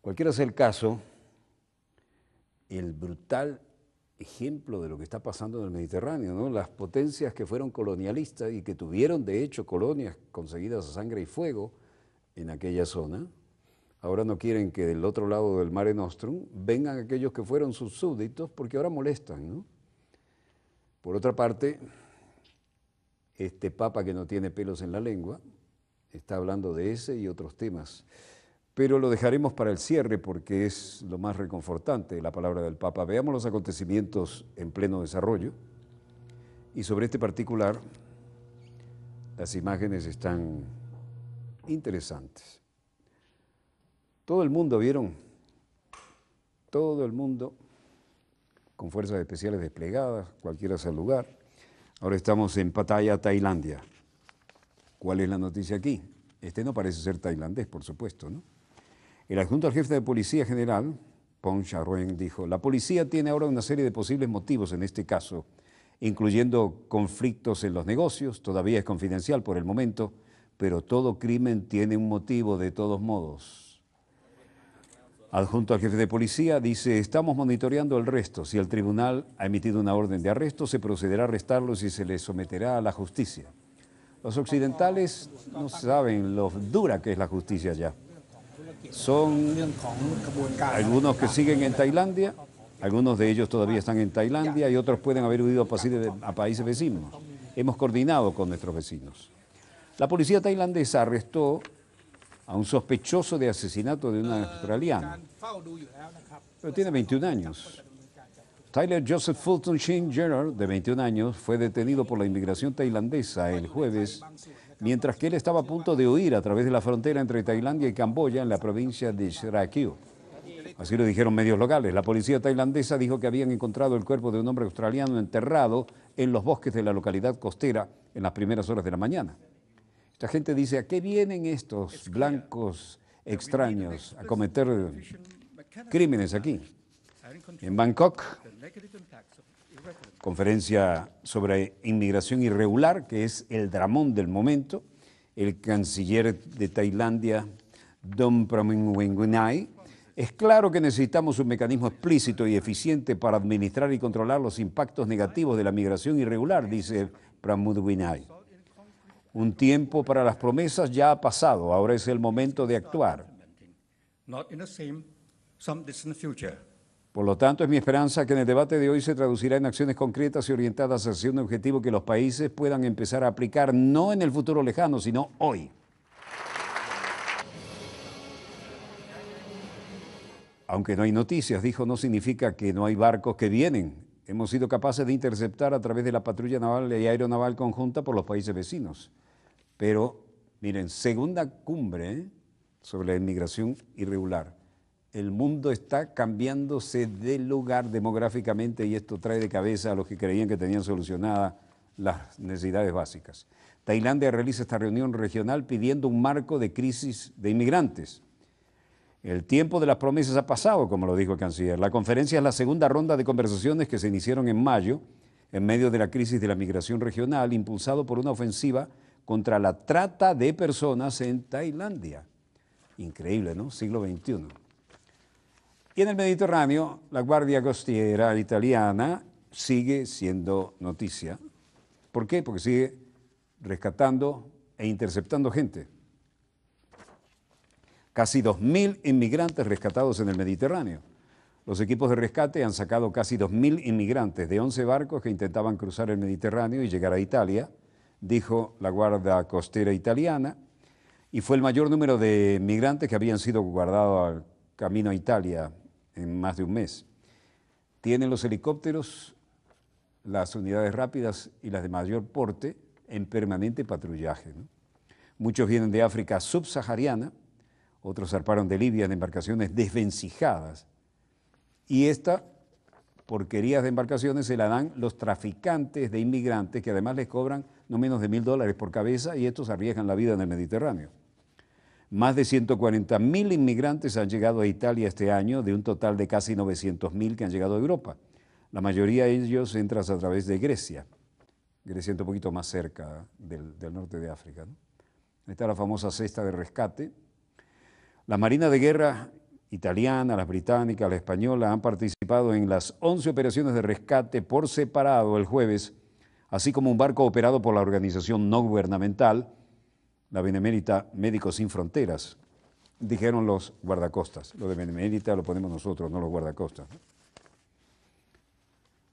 Cualquiera sea el caso, el brutal ejemplo de lo que está pasando en el Mediterráneo, ¿no? Las potencias que fueron colonialistas y que tuvieron de hecho colonias conseguidas a sangre y fuego en aquella zona, ahora no quieren que del otro lado del Mare Nostrum vengan aquellos que fueron sus súbditos porque ahora molestan, Por otra parte, este papa que no tiene pelos en la lengua está hablando de ese y otros temas pero lo dejaremos para el cierre porque es lo más reconfortante la palabra del Papa. Veamos los acontecimientos en pleno desarrollo y sobre este particular las imágenes están interesantes. Todo el mundo, ¿vieron? Todo el mundo con fuerzas especiales desplegadas, cualquiera sea el lugar. Ahora estamos en Pattaya, Tailandia. ¿Cuál es la noticia aquí? Este no parece ser tailandés, por supuesto, ¿no? El adjunto al jefe de Policía General, Pon dijo, la policía tiene ahora una serie de posibles motivos en este caso, incluyendo conflictos en los negocios, todavía es confidencial por el momento, pero todo crimen tiene un motivo de todos modos. Adjunto al jefe de policía dice, estamos monitoreando el resto. Si el tribunal ha emitido una orden de arresto, se procederá a arrestarlos y se les someterá a la justicia. Los occidentales no saben lo dura que es la justicia ya son algunos que siguen en Tailandia, algunos de ellos todavía están en Tailandia y otros pueden haber huido a países vecinos. Hemos coordinado con nuestros vecinos. La policía tailandesa arrestó a un sospechoso de asesinato de una australiana. Pero tiene 21 años. Tyler Joseph Fulton Sheen Gerard, de 21 años, fue detenido por la inmigración tailandesa el jueves mientras que él estaba a punto de huir a través de la frontera entre Tailandia y Camboya en la provincia de Serakiu. Así lo dijeron medios locales. La policía tailandesa dijo que habían encontrado el cuerpo de un hombre australiano enterrado en los bosques de la localidad costera en las primeras horas de la mañana. Esta gente dice, ¿a qué vienen estos blancos extraños a cometer crímenes aquí? En Bangkok, conferencia sobre inmigración irregular, que es el dramón del momento. El canciller de Tailandia, Don Pramin es claro que necesitamos un mecanismo explícito y eficiente para administrar y controlar los impactos negativos de la migración irregular, dice Pramud Un tiempo para las promesas ya ha pasado, ahora es el momento de actuar. Por lo tanto, es mi esperanza que en el debate de hoy se traducirá en acciones concretas y orientadas hacia un objetivo que los países puedan empezar a aplicar no en el futuro lejano, sino hoy. Aunque no hay noticias, dijo, no significa que no hay barcos que vienen. Hemos sido capaces de interceptar a través de la patrulla naval y aeronaval conjunta por los países vecinos. Pero, miren, segunda cumbre sobre la inmigración irregular el mundo está cambiándose de lugar demográficamente y esto trae de cabeza a los que creían que tenían solucionadas las necesidades básicas. Tailandia realiza esta reunión regional pidiendo un marco de crisis de inmigrantes. El tiempo de las promesas ha pasado, como lo dijo el canciller. La conferencia es la segunda ronda de conversaciones que se iniciaron en mayo en medio de la crisis de la migración regional impulsado por una ofensiva contra la trata de personas en Tailandia. Increíble, ¿no? Siglo XXI. Y en el Mediterráneo, la Guardia Costera italiana sigue siendo noticia. ¿Por qué? Porque sigue rescatando e interceptando gente. Casi 2.000 inmigrantes rescatados en el Mediterráneo. Los equipos de rescate han sacado casi 2.000 inmigrantes de 11 barcos que intentaban cruzar el Mediterráneo y llegar a Italia, dijo la Guardia Costera italiana, y fue el mayor número de inmigrantes que habían sido guardados al camino a Italia en más de un mes. Tienen los helicópteros, las unidades rápidas y las de mayor porte en permanente patrullaje. Muchos vienen de África subsahariana, otros zarparon de Libia en embarcaciones desvencijadas. Y esta porquerías de embarcaciones se la dan los traficantes de inmigrantes que además les cobran no menos de mil dólares por cabeza y estos arriesgan la vida en el Mediterráneo. Más de 140.000 inmigrantes han llegado a Italia este año, de un total de casi 900.000 que han llegado a Europa. La mayoría de ellos entran a través de Grecia. Grecia está un poquito más cerca del, norte de África. está la famosa cesta de rescate. La Marina de Guerra italiana, las británicas, la española han participado en las 11 operaciones de rescate por separado el jueves, así como un barco operado por la organización no gubernamental la Benemérita Médicos Sin Fronteras, dijeron los guardacostas. Lo de Benemérita lo ponemos nosotros, no los guardacostas.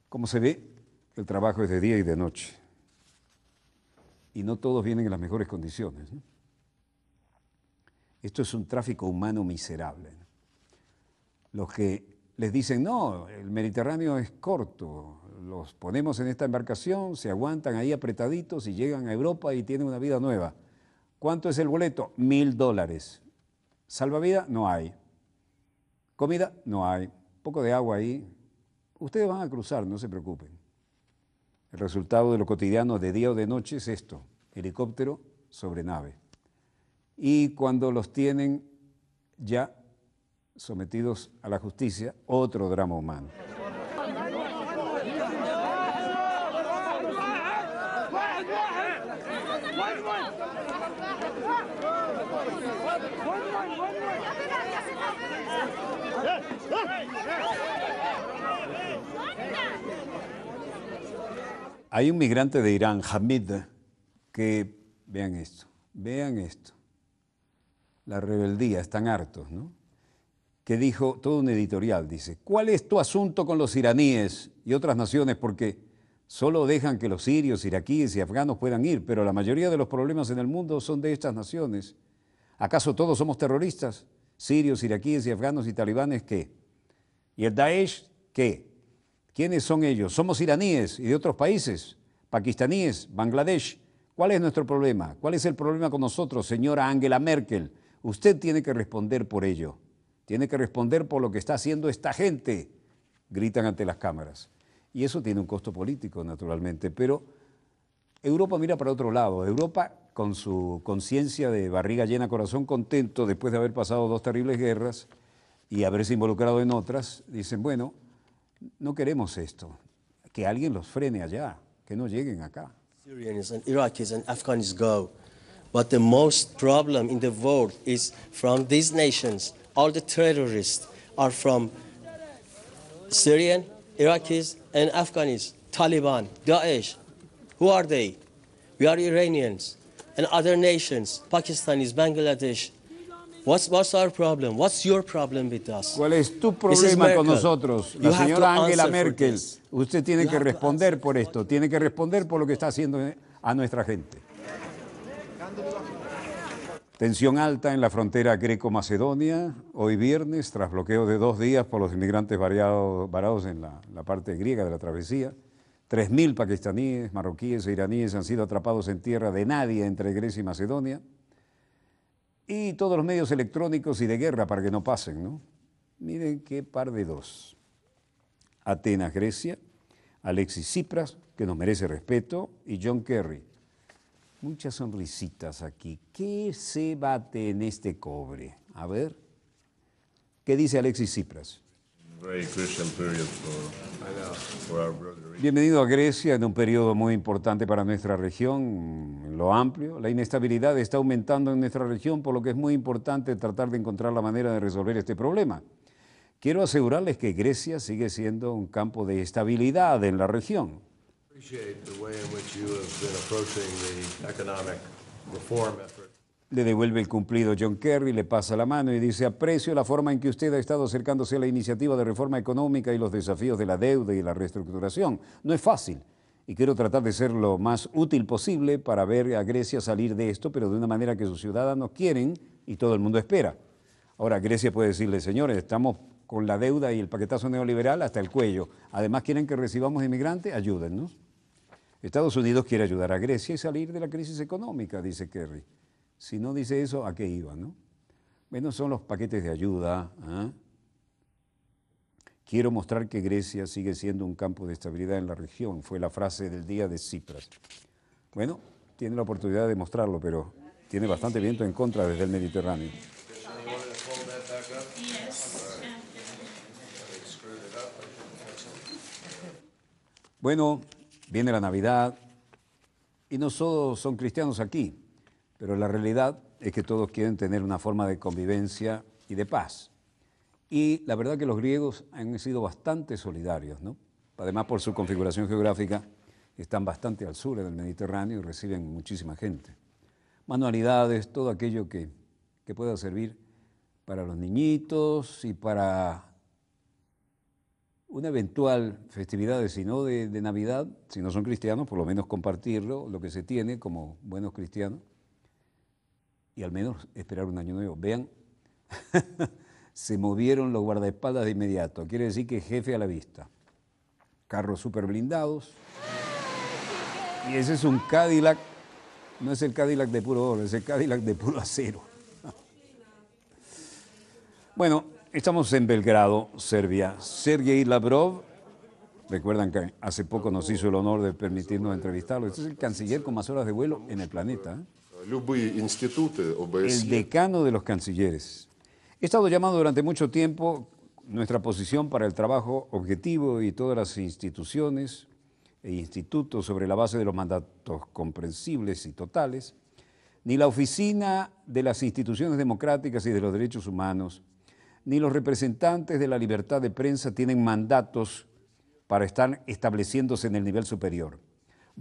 Como se ve, el trabajo es de día y de noche. Y no todos vienen en las mejores condiciones. Esto es un tráfico humano miserable. Los que les dicen, no, el Mediterráneo es corto, los ponemos en esta embarcación, se aguantan ahí apretaditos y llegan a Europa y tienen una vida nueva. ¿Cuánto es el boleto? Mil dólares. Salvavida no hay. Comida no hay. poco de agua ahí. Ustedes van a cruzar, no se preocupen. El resultado de lo cotidiano de día o de noche es esto, helicóptero sobre nave. Y cuando los tienen ya sometidos a la justicia, otro drama humano. Hay un migrante de Irán, Hamid, que, vean esto, vean esto, la rebeldía, están hartos, ¿no? Que dijo, todo un editorial dice, ¿cuál es tu asunto con los iraníes y otras naciones? Porque solo dejan que los sirios, iraquíes y afganos puedan ir, pero la mayoría de los problemas en el mundo son de estas naciones. ¿Acaso todos somos terroristas? sirios, iraquíes y afganos y talibanes qué? ¿Y el Daesh qué? ¿Quiénes son ellos? Somos iraníes y de otros países, pakistaníes, Bangladesh. ¿Cuál es nuestro problema? ¿Cuál es el problema con nosotros, señora Angela Merkel? Usted tiene que responder por ello. Tiene que responder por lo que está haciendo esta gente, gritan ante las cámaras. Y eso tiene un costo político, naturalmente, pero Europa mira para otro lado. Europa con su conciencia de barriga llena, corazón contento, después de haber pasado dos terribles guerras y haberse involucrado en otras, dicen, bueno, no queremos esto, que alguien los frene allá, que no lleguen acá. Syrians and Iraqis and Afghans go, but the most problem in the world is from these nations. All the terrorists are from Syrian, Iraqis and Afghans, Taliban, Daesh. Who are they? We are Iranians and other nations, Bangladesh. ¿Cuál es tu problema con nosotros? La señora Angela Merkel, usted tiene que responder por esto, tiene que responder por lo que está haciendo a nuestra gente. Tensión alta en la frontera greco-macedonia, hoy viernes, tras bloqueo de dos días por los inmigrantes varados en la parte griega de la travesía. 3.000 pakistaníes, marroquíes e iraníes han sido atrapados en tierra de nadie entre Grecia y Macedonia. Y todos los medios electrónicos y de guerra para que no pasen, ¿no? Miren qué par de dos. Atenas, Grecia, Alexis Tsipras, que nos merece respeto, y John Kerry. Muchas sonrisitas aquí. ¿Qué se bate en este cobre? A ver. ¿Qué dice Alexis Tsipras? Bienvenido a Grecia en un periodo muy importante para nuestra región, lo amplio. La inestabilidad está aumentando en nuestra región, por lo que es muy importante tratar de encontrar la manera de resolver este problema. Quiero asegurarles que Grecia sigue siendo un campo de estabilidad en la región. Le devuelve el cumplido John Kerry, le pasa la mano y dice, aprecio la forma en que usted ha estado acercándose a la iniciativa de reforma económica y los desafíos de la deuda y la reestructuración. No es fácil y quiero tratar de ser lo más útil posible para ver a Grecia salir de esto, pero de una manera que sus ciudadanos quieren y todo el mundo espera. Ahora, Grecia puede decirle, señores, estamos con la deuda y el paquetazo neoliberal hasta el cuello. Además, quieren que recibamos inmigrantes, ayúdennos. Estados Unidos quiere ayudar a Grecia y salir de la crisis económica, dice Kerry. Si no dice eso, ¿a qué iba? No? Bueno, son los paquetes de ayuda. ¿ah? Quiero mostrar que Grecia sigue siendo un campo de estabilidad en la región, fue la frase del día de Cipras. Bueno, tiene la oportunidad de mostrarlo, pero tiene bastante viento en contra desde el Mediterráneo. Bueno, viene la Navidad y no solo son cristianos aquí, pero la realidad es que todos quieren tener una forma de convivencia y de paz. Y la verdad que los griegos han sido bastante solidarios, ¿no? Además, por su configuración geográfica, están bastante al sur del Mediterráneo y reciben muchísima gente. Manualidades, todo aquello que, pueda servir para los niñitos y para una eventual festividad, si no de, Navidad, si no son cristianos, por lo menos compartirlo, lo que se tiene como buenos cristianos, y al menos esperar un año nuevo. Vean, [LAUGHS] se movieron los guardaespaldas de inmediato. Quiere decir que jefe a la vista. Carros super blindados. Y ese es un Cadillac, no es el Cadillac de puro oro, es el Cadillac de puro acero. [LAUGHS] bueno, estamos en Belgrado, Serbia. Sergei Lavrov, recuerdan que hace poco nos hizo el honor de permitirnos entrevistarlo. Este es el canciller con más horas de vuelo en el planeta. ¿eh? el decano de los cancilleres. He estado llamando durante mucho tiempo nuestra posición para el trabajo objetivo y todas las instituciones e institutos sobre la base de los mandatos comprensibles y totales, ni la oficina de las instituciones democráticas y de los derechos humanos, ni los representantes de la libertad de prensa tienen mandatos para estar estableciéndose en el nivel superior.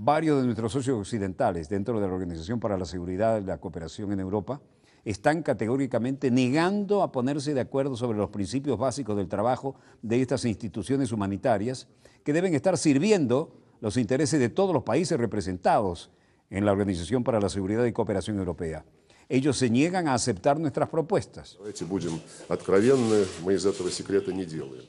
Varios de nuestros socios occidentales dentro de la Organización para la Seguridad y la Cooperación en Europa están categóricamente negando a ponerse de acuerdo sobre los principios básicos del trabajo de estas instituciones humanitarias que deben estar sirviendo los intereses de todos los países representados en la Organización para la Seguridad y Cooperación Europea. Ellos se niegan a aceptar nuestras propuestas.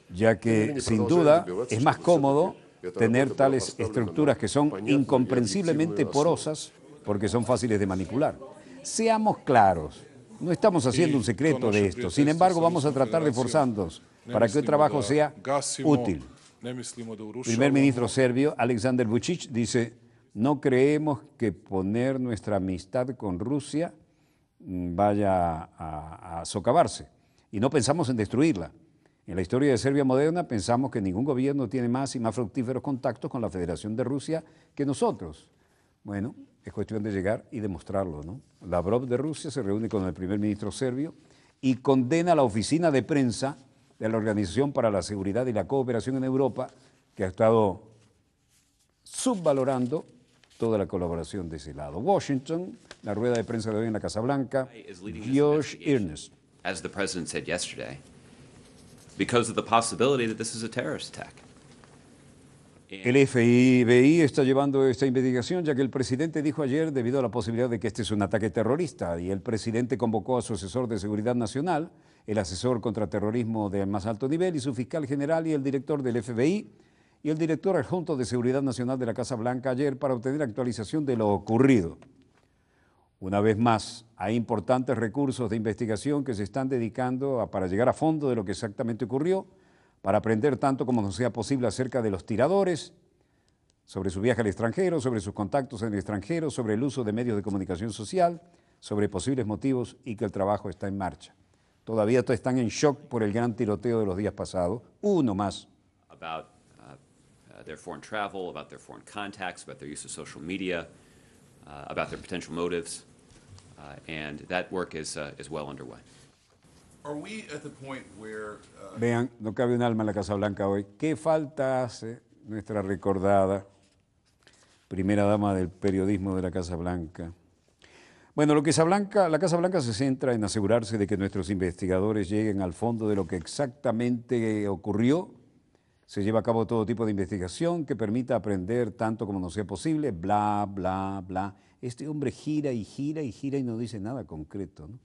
Ya que, sin duda, es más cómodo tener tales estructuras que son incomprensiblemente porosas porque son fáciles de manipular. Seamos claros, no estamos haciendo un secreto de esto, sin embargo vamos a tratar de forzarnos para que el trabajo sea útil. El primer ministro serbio alexander Vucic, dice, no creemos que poner nuestra amistad con Rusia mm, vaya a, a socavarse y no pensamos en destruirla. En la historia de Serbia moderna pensamos que ningún gobierno tiene más y más fructíferos contactos con la Federación de Rusia que nosotros. Bueno, es cuestión de llegar y demostrarlo, ¿no? Lavrov de Rusia se reúne con el primer ministro serbio y condena la oficina de prensa de la Organización para la Seguridad y la Cooperación en Europa, que ha estado subvalorando toda la colaboración de ese lado. Washington, la rueda de prensa de hoy en la Casa Blanca, George Irnes. El FBI está llevando esta investigación ya que el presidente dijo ayer debido a la posibilidad de que este es un ataque terrorista y el presidente convocó a su asesor de seguridad nacional, el asesor contra terrorismo de más alto nivel y su fiscal general y el director del FBI y el director adjunto de seguridad nacional de la Casa Blanca ayer para obtener actualización de lo ocurrido. Una vez más, hay importantes recursos de investigación que se están dedicando para llegar a fondo de lo que exactamente ocurrió, para aprender tanto como nos sea posible acerca de los tiradores, sobre su viaje al extranjero, sobre sus contactos en el extranjero, sobre el uso de medios de comunicación social, sobre posibles motivos y que el trabajo está en marcha. Todavía están en shock por el gran tiroteo de los días pasados. Uno más. About uh, uh, their foreign travel, about their foreign contacts, about their use of social media, uh, about their potential motives. Uh, and that work is, well Vean, no cabe un alma en la Casa Blanca hoy. ¿Qué falta hace nuestra recordada primera dama del periodismo de la Casa Blanca? Bueno, lo que Blanca, la Casa Blanca se centra en asegurarse de que nuestros investigadores lleguen al fondo de lo que exactamente eh, ocurrió Se lleva a cabo todo tipo de investigación que permita aprender tanto como nos sea posible, bla, bla, bla. Este hombre gira y gira y gira y no dice nada concreto. ¿no?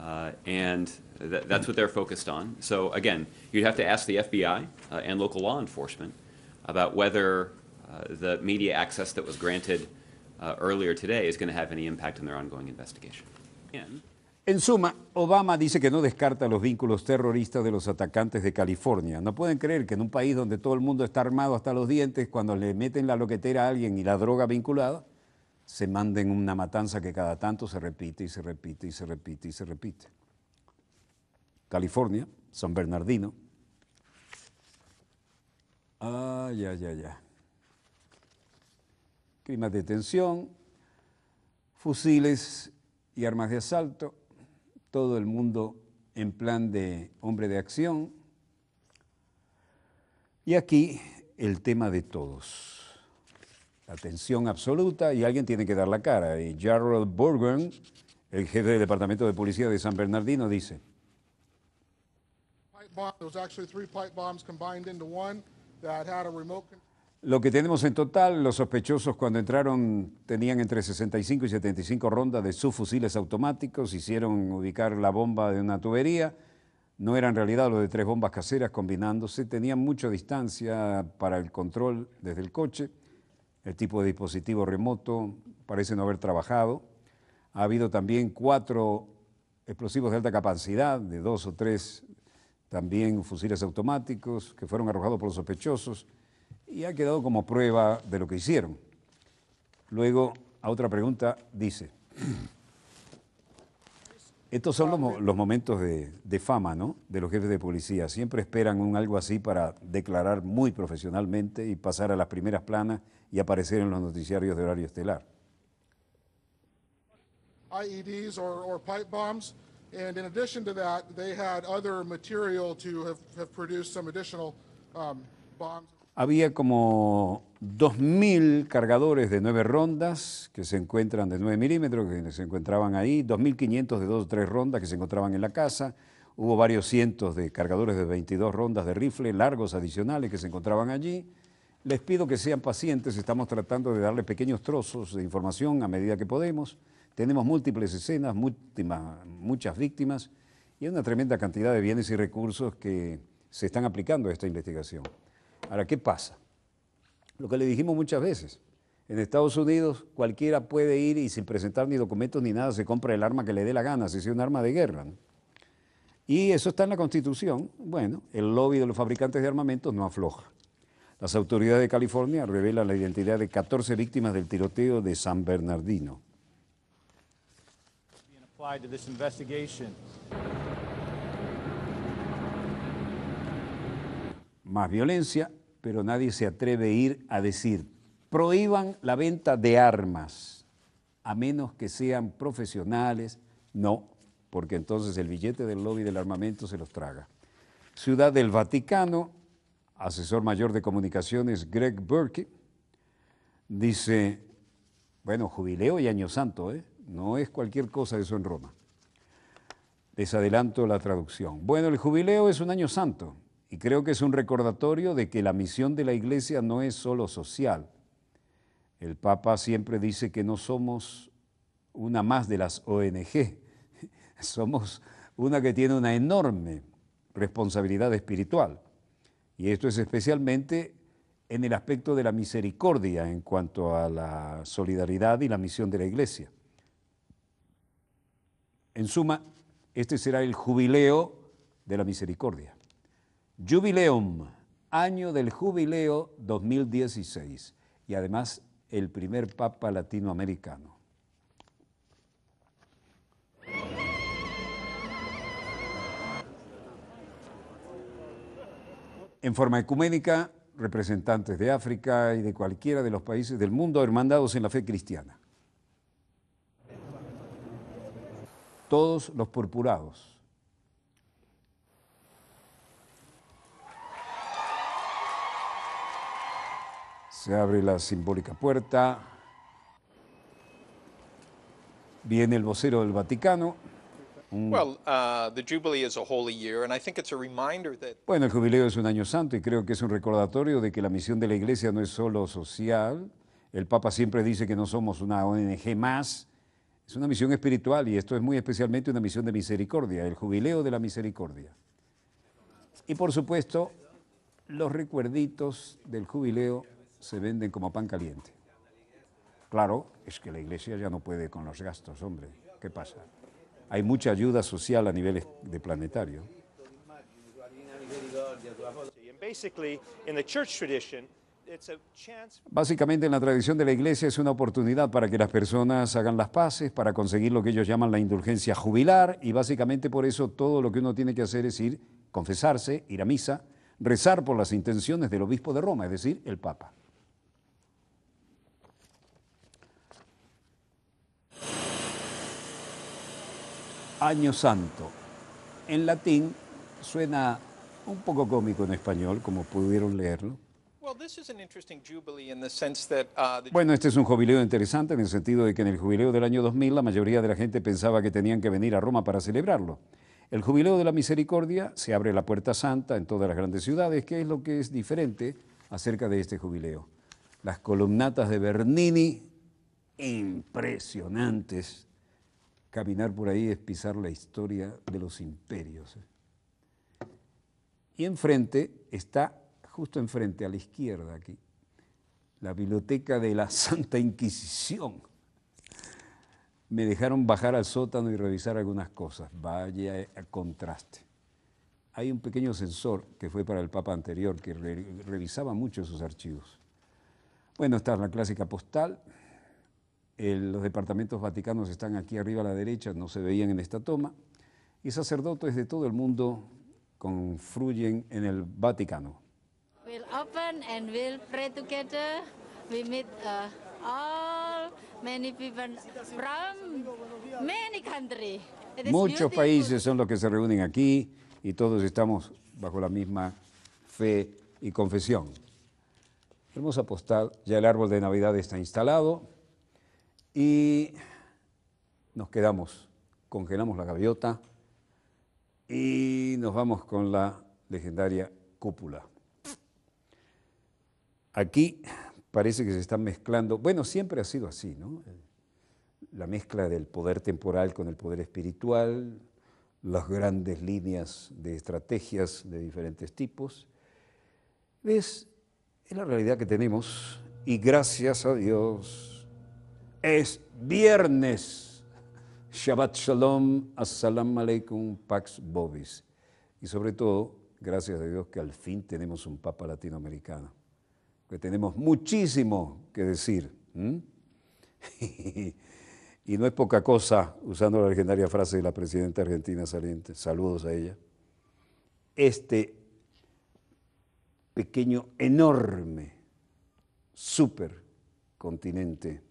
Uh, and that's what they're focused on. So again, you'd have to ask the FBI uh, and local law enforcement about whether uh, the media access that was granted uh, earlier today is going to have any impact on their ongoing investigation. And En suma, Obama dice que no descarta los vínculos terroristas de los atacantes de California. No pueden creer que en un país donde todo el mundo está armado hasta los dientes, cuando le meten la loquetera a alguien y la droga vinculada, se manden una matanza que cada tanto se repite y se repite y se repite y se repite. California, San Bernardino. Ah, ya, ya, ya. Clima de tensión, fusiles y armas de asalto, todo el mundo en plan de hombre de acción. Y aquí el tema de todos. Atención absoluta y alguien tiene que dar la cara. Y Gerald Burgan, el jefe del Departamento de Policía de San Bernardino, dice. Lo que tenemos en total, los sospechosos cuando entraron tenían entre 65 y 75 rondas de subfusiles automáticos, hicieron ubicar la bomba de una tubería, no eran en realidad los de tres bombas caseras combinándose, tenían mucha distancia para el control desde el coche, el tipo de dispositivo remoto parece no haber trabajado, ha habido también cuatro explosivos de alta capacidad, de dos o tres también fusiles automáticos que fueron arrojados por los sospechosos, y ha quedado como prueba de lo que hicieron. Luego, a otra pregunta, dice, estos son los, momentos de, fama, ¿no? De los jefes de policía. Siempre esperan un algo así para declarar muy profesionalmente y pasar a las primeras planas y aparecer en los noticiarios de horario estelar. Había como 2.000 cargadores de nueve rondas que se encuentran de 9 milímetros, que se encontraban ahí, 2.500 de dos, o 3 rondas que se encontraban en la casa, hubo varios cientos de cargadores de 22 rondas de rifle largos adicionales que se encontraban allí. Les pido que sean pacientes, estamos tratando de darle pequeños trozos de información a medida que podemos. Tenemos múltiples escenas, muchas víctimas y una tremenda cantidad de bienes y recursos que se están aplicando a esta investigación. Ahora, ¿qué pasa? Lo que le dijimos muchas veces. En Estados Unidos cualquiera puede ir y sin presentar ni documentos ni nada se compra el arma que le dé la gana, si es un arma de guerra. Y eso está en la Constitución. Bueno, el lobby de los fabricantes de armamentos no afloja. Las autoridades de California revelan la identidad de 14 víctimas del tiroteo de San Bernardino. más violencia, pero nadie se atreve a ir a decir, prohíban la venta de armas, a menos que sean profesionales, no, porque entonces el billete del lobby del armamento se los traga. Ciudad del Vaticano, asesor mayor de comunicaciones Greg Burke, dice, bueno, jubileo y año santo, ¿eh? no es cualquier cosa eso en Roma. Les adelanto la traducción. Bueno, el jubileo es un año santo, y creo que es un recordatorio de que la misión de la Iglesia no es solo social. El Papa siempre dice que no somos una más de las ONG, [LAUGHS] somos una que tiene una enorme responsabilidad espiritual. Y esto es especialmente en el aspecto de la misericordia en cuanto a la solidaridad y la misión de la Iglesia. En suma, este será el jubileo de la misericordia. Jubileum, año del jubileo 2016 y además el primer papa latinoamericano. En forma ecuménica, representantes de África y de cualquiera de los países del mundo hermandados en la fe cristiana. Todos los purpurados Se abre la simbólica puerta. Viene el vocero del Vaticano. Bueno, el jubileo es un año santo y creo que es un recordatorio de que la misión de la Iglesia no es solo social. El Papa siempre dice que no somos una ONG más. Es una misión espiritual y esto es muy especialmente una misión de misericordia, el jubileo de la misericordia. Y por supuesto, los recuerditos del jubileo se venden como pan caliente. Claro, es que la iglesia ya no puede con los gastos, hombre. ¿Qué pasa? Hay mucha ayuda social a nivel de planetario. Básicamente en la tradición de la iglesia es una oportunidad para que las personas hagan las paces, para conseguir lo que ellos llaman la indulgencia jubilar y básicamente por eso todo lo que uno tiene que hacer es ir, confesarse, ir a misa, rezar por las intenciones del obispo de Roma, es decir, el Papa. Año Santo. En latín suena un poco cómico en español, como pudieron leerlo. Bueno, este es un jubileo interesante en el sentido de que en el jubileo del año 2000 la mayoría de la gente pensaba que tenían que venir a Roma para celebrarlo. El jubileo de la misericordia se abre la puerta santa en todas las grandes ciudades, ¿Qué es lo que es diferente acerca de este jubileo. Las columnatas de Bernini, impresionantes, Caminar por ahí es pisar la historia de los imperios. Y enfrente está, justo enfrente, a la izquierda aquí, la biblioteca de la Santa Inquisición. Me dejaron bajar al sótano y revisar algunas cosas. Vaya contraste. Hay un pequeño sensor que fue para el Papa anterior que revisaba mucho sus archivos. Bueno, está la clásica postal, los departamentos vaticanos están aquí arriba a la derecha, no se veían en esta toma, y sacerdotes de todo el mundo confluyen en el Vaticano. Muchos países son los que se reúnen aquí y todos estamos bajo la misma fe y confesión. Hermosa postal, ya el árbol de Navidad está instalado. Y nos quedamos, congelamos la gaviota y nos vamos con la legendaria cúpula. Aquí parece que se están mezclando, bueno, siempre ha sido así, ¿no? La mezcla del poder temporal con el poder espiritual, las grandes líneas de estrategias de diferentes tipos. ¿Ves? Es la realidad que tenemos y gracias a Dios es viernes. Shabbat Shalom, Assalamu Alaikum, Pax Bobis. Y sobre todo, gracias a Dios que al fin tenemos un Papa latinoamericano, que tenemos muchísimo que decir. [LAUGHS] y no es poca cosa, usando la legendaria frase de la presidenta argentina saliente, saludos a ella, este pequeño, enorme, supercontinente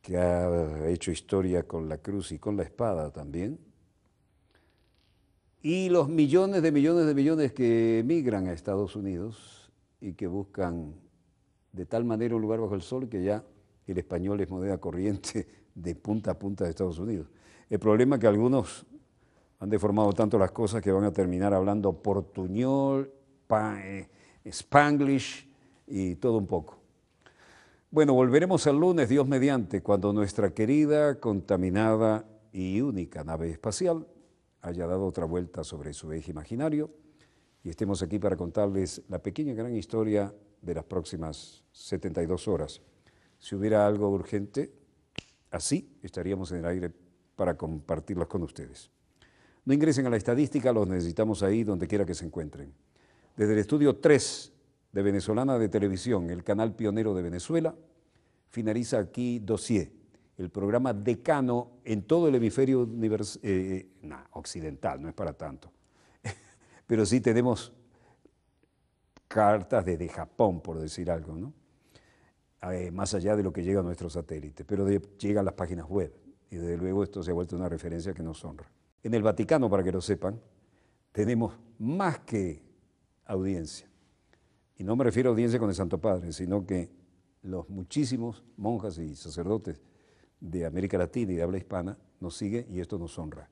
que ha hecho historia con la cruz y con la espada también, y los millones de millones de millones que emigran a Estados Unidos y que buscan de tal manera un lugar bajo el sol que ya el español es moneda corriente de punta a punta de Estados Unidos. El problema es que algunos han deformado tanto las cosas que van a terminar hablando portuñol, eh, spanglish y todo un poco. Bueno, volveremos el lunes, Dios mediante, cuando nuestra querida, contaminada y única nave espacial haya dado otra vuelta sobre su eje imaginario y estemos aquí para contarles la pequeña gran historia de las próximas 72 horas. Si hubiera algo urgente, así estaríamos en el aire para compartirlos con ustedes. No ingresen a la estadística, los necesitamos ahí donde quiera que se encuentren. Desde el estudio 3 de Venezolana de Televisión, el canal pionero de Venezuela, finaliza aquí Dossier, el programa decano en todo el hemisferio eh, occidental, no es para tanto. [LAUGHS] Pero sí tenemos cartas desde Japón, por decir algo, ¿no? Eh, más allá de lo que llega a nuestro satélite, pero llega a las páginas web. Y desde luego esto se ha vuelto una referencia que nos honra. En el Vaticano, para que lo sepan, tenemos más que audiencia y no me refiero a audiencia con el Santo Padre, sino que los muchísimos monjas y sacerdotes de América Latina y de habla hispana nos sigue y esto nos honra.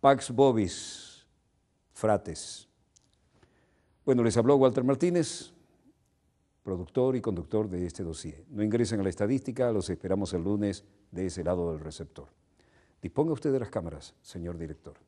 Pax Bobis, frates. Bueno, les habló Walter Martínez, productor y conductor de este dossier. No ingresen a la estadística, los esperamos el lunes de ese lado del receptor. Disponga usted de las cámaras, señor director.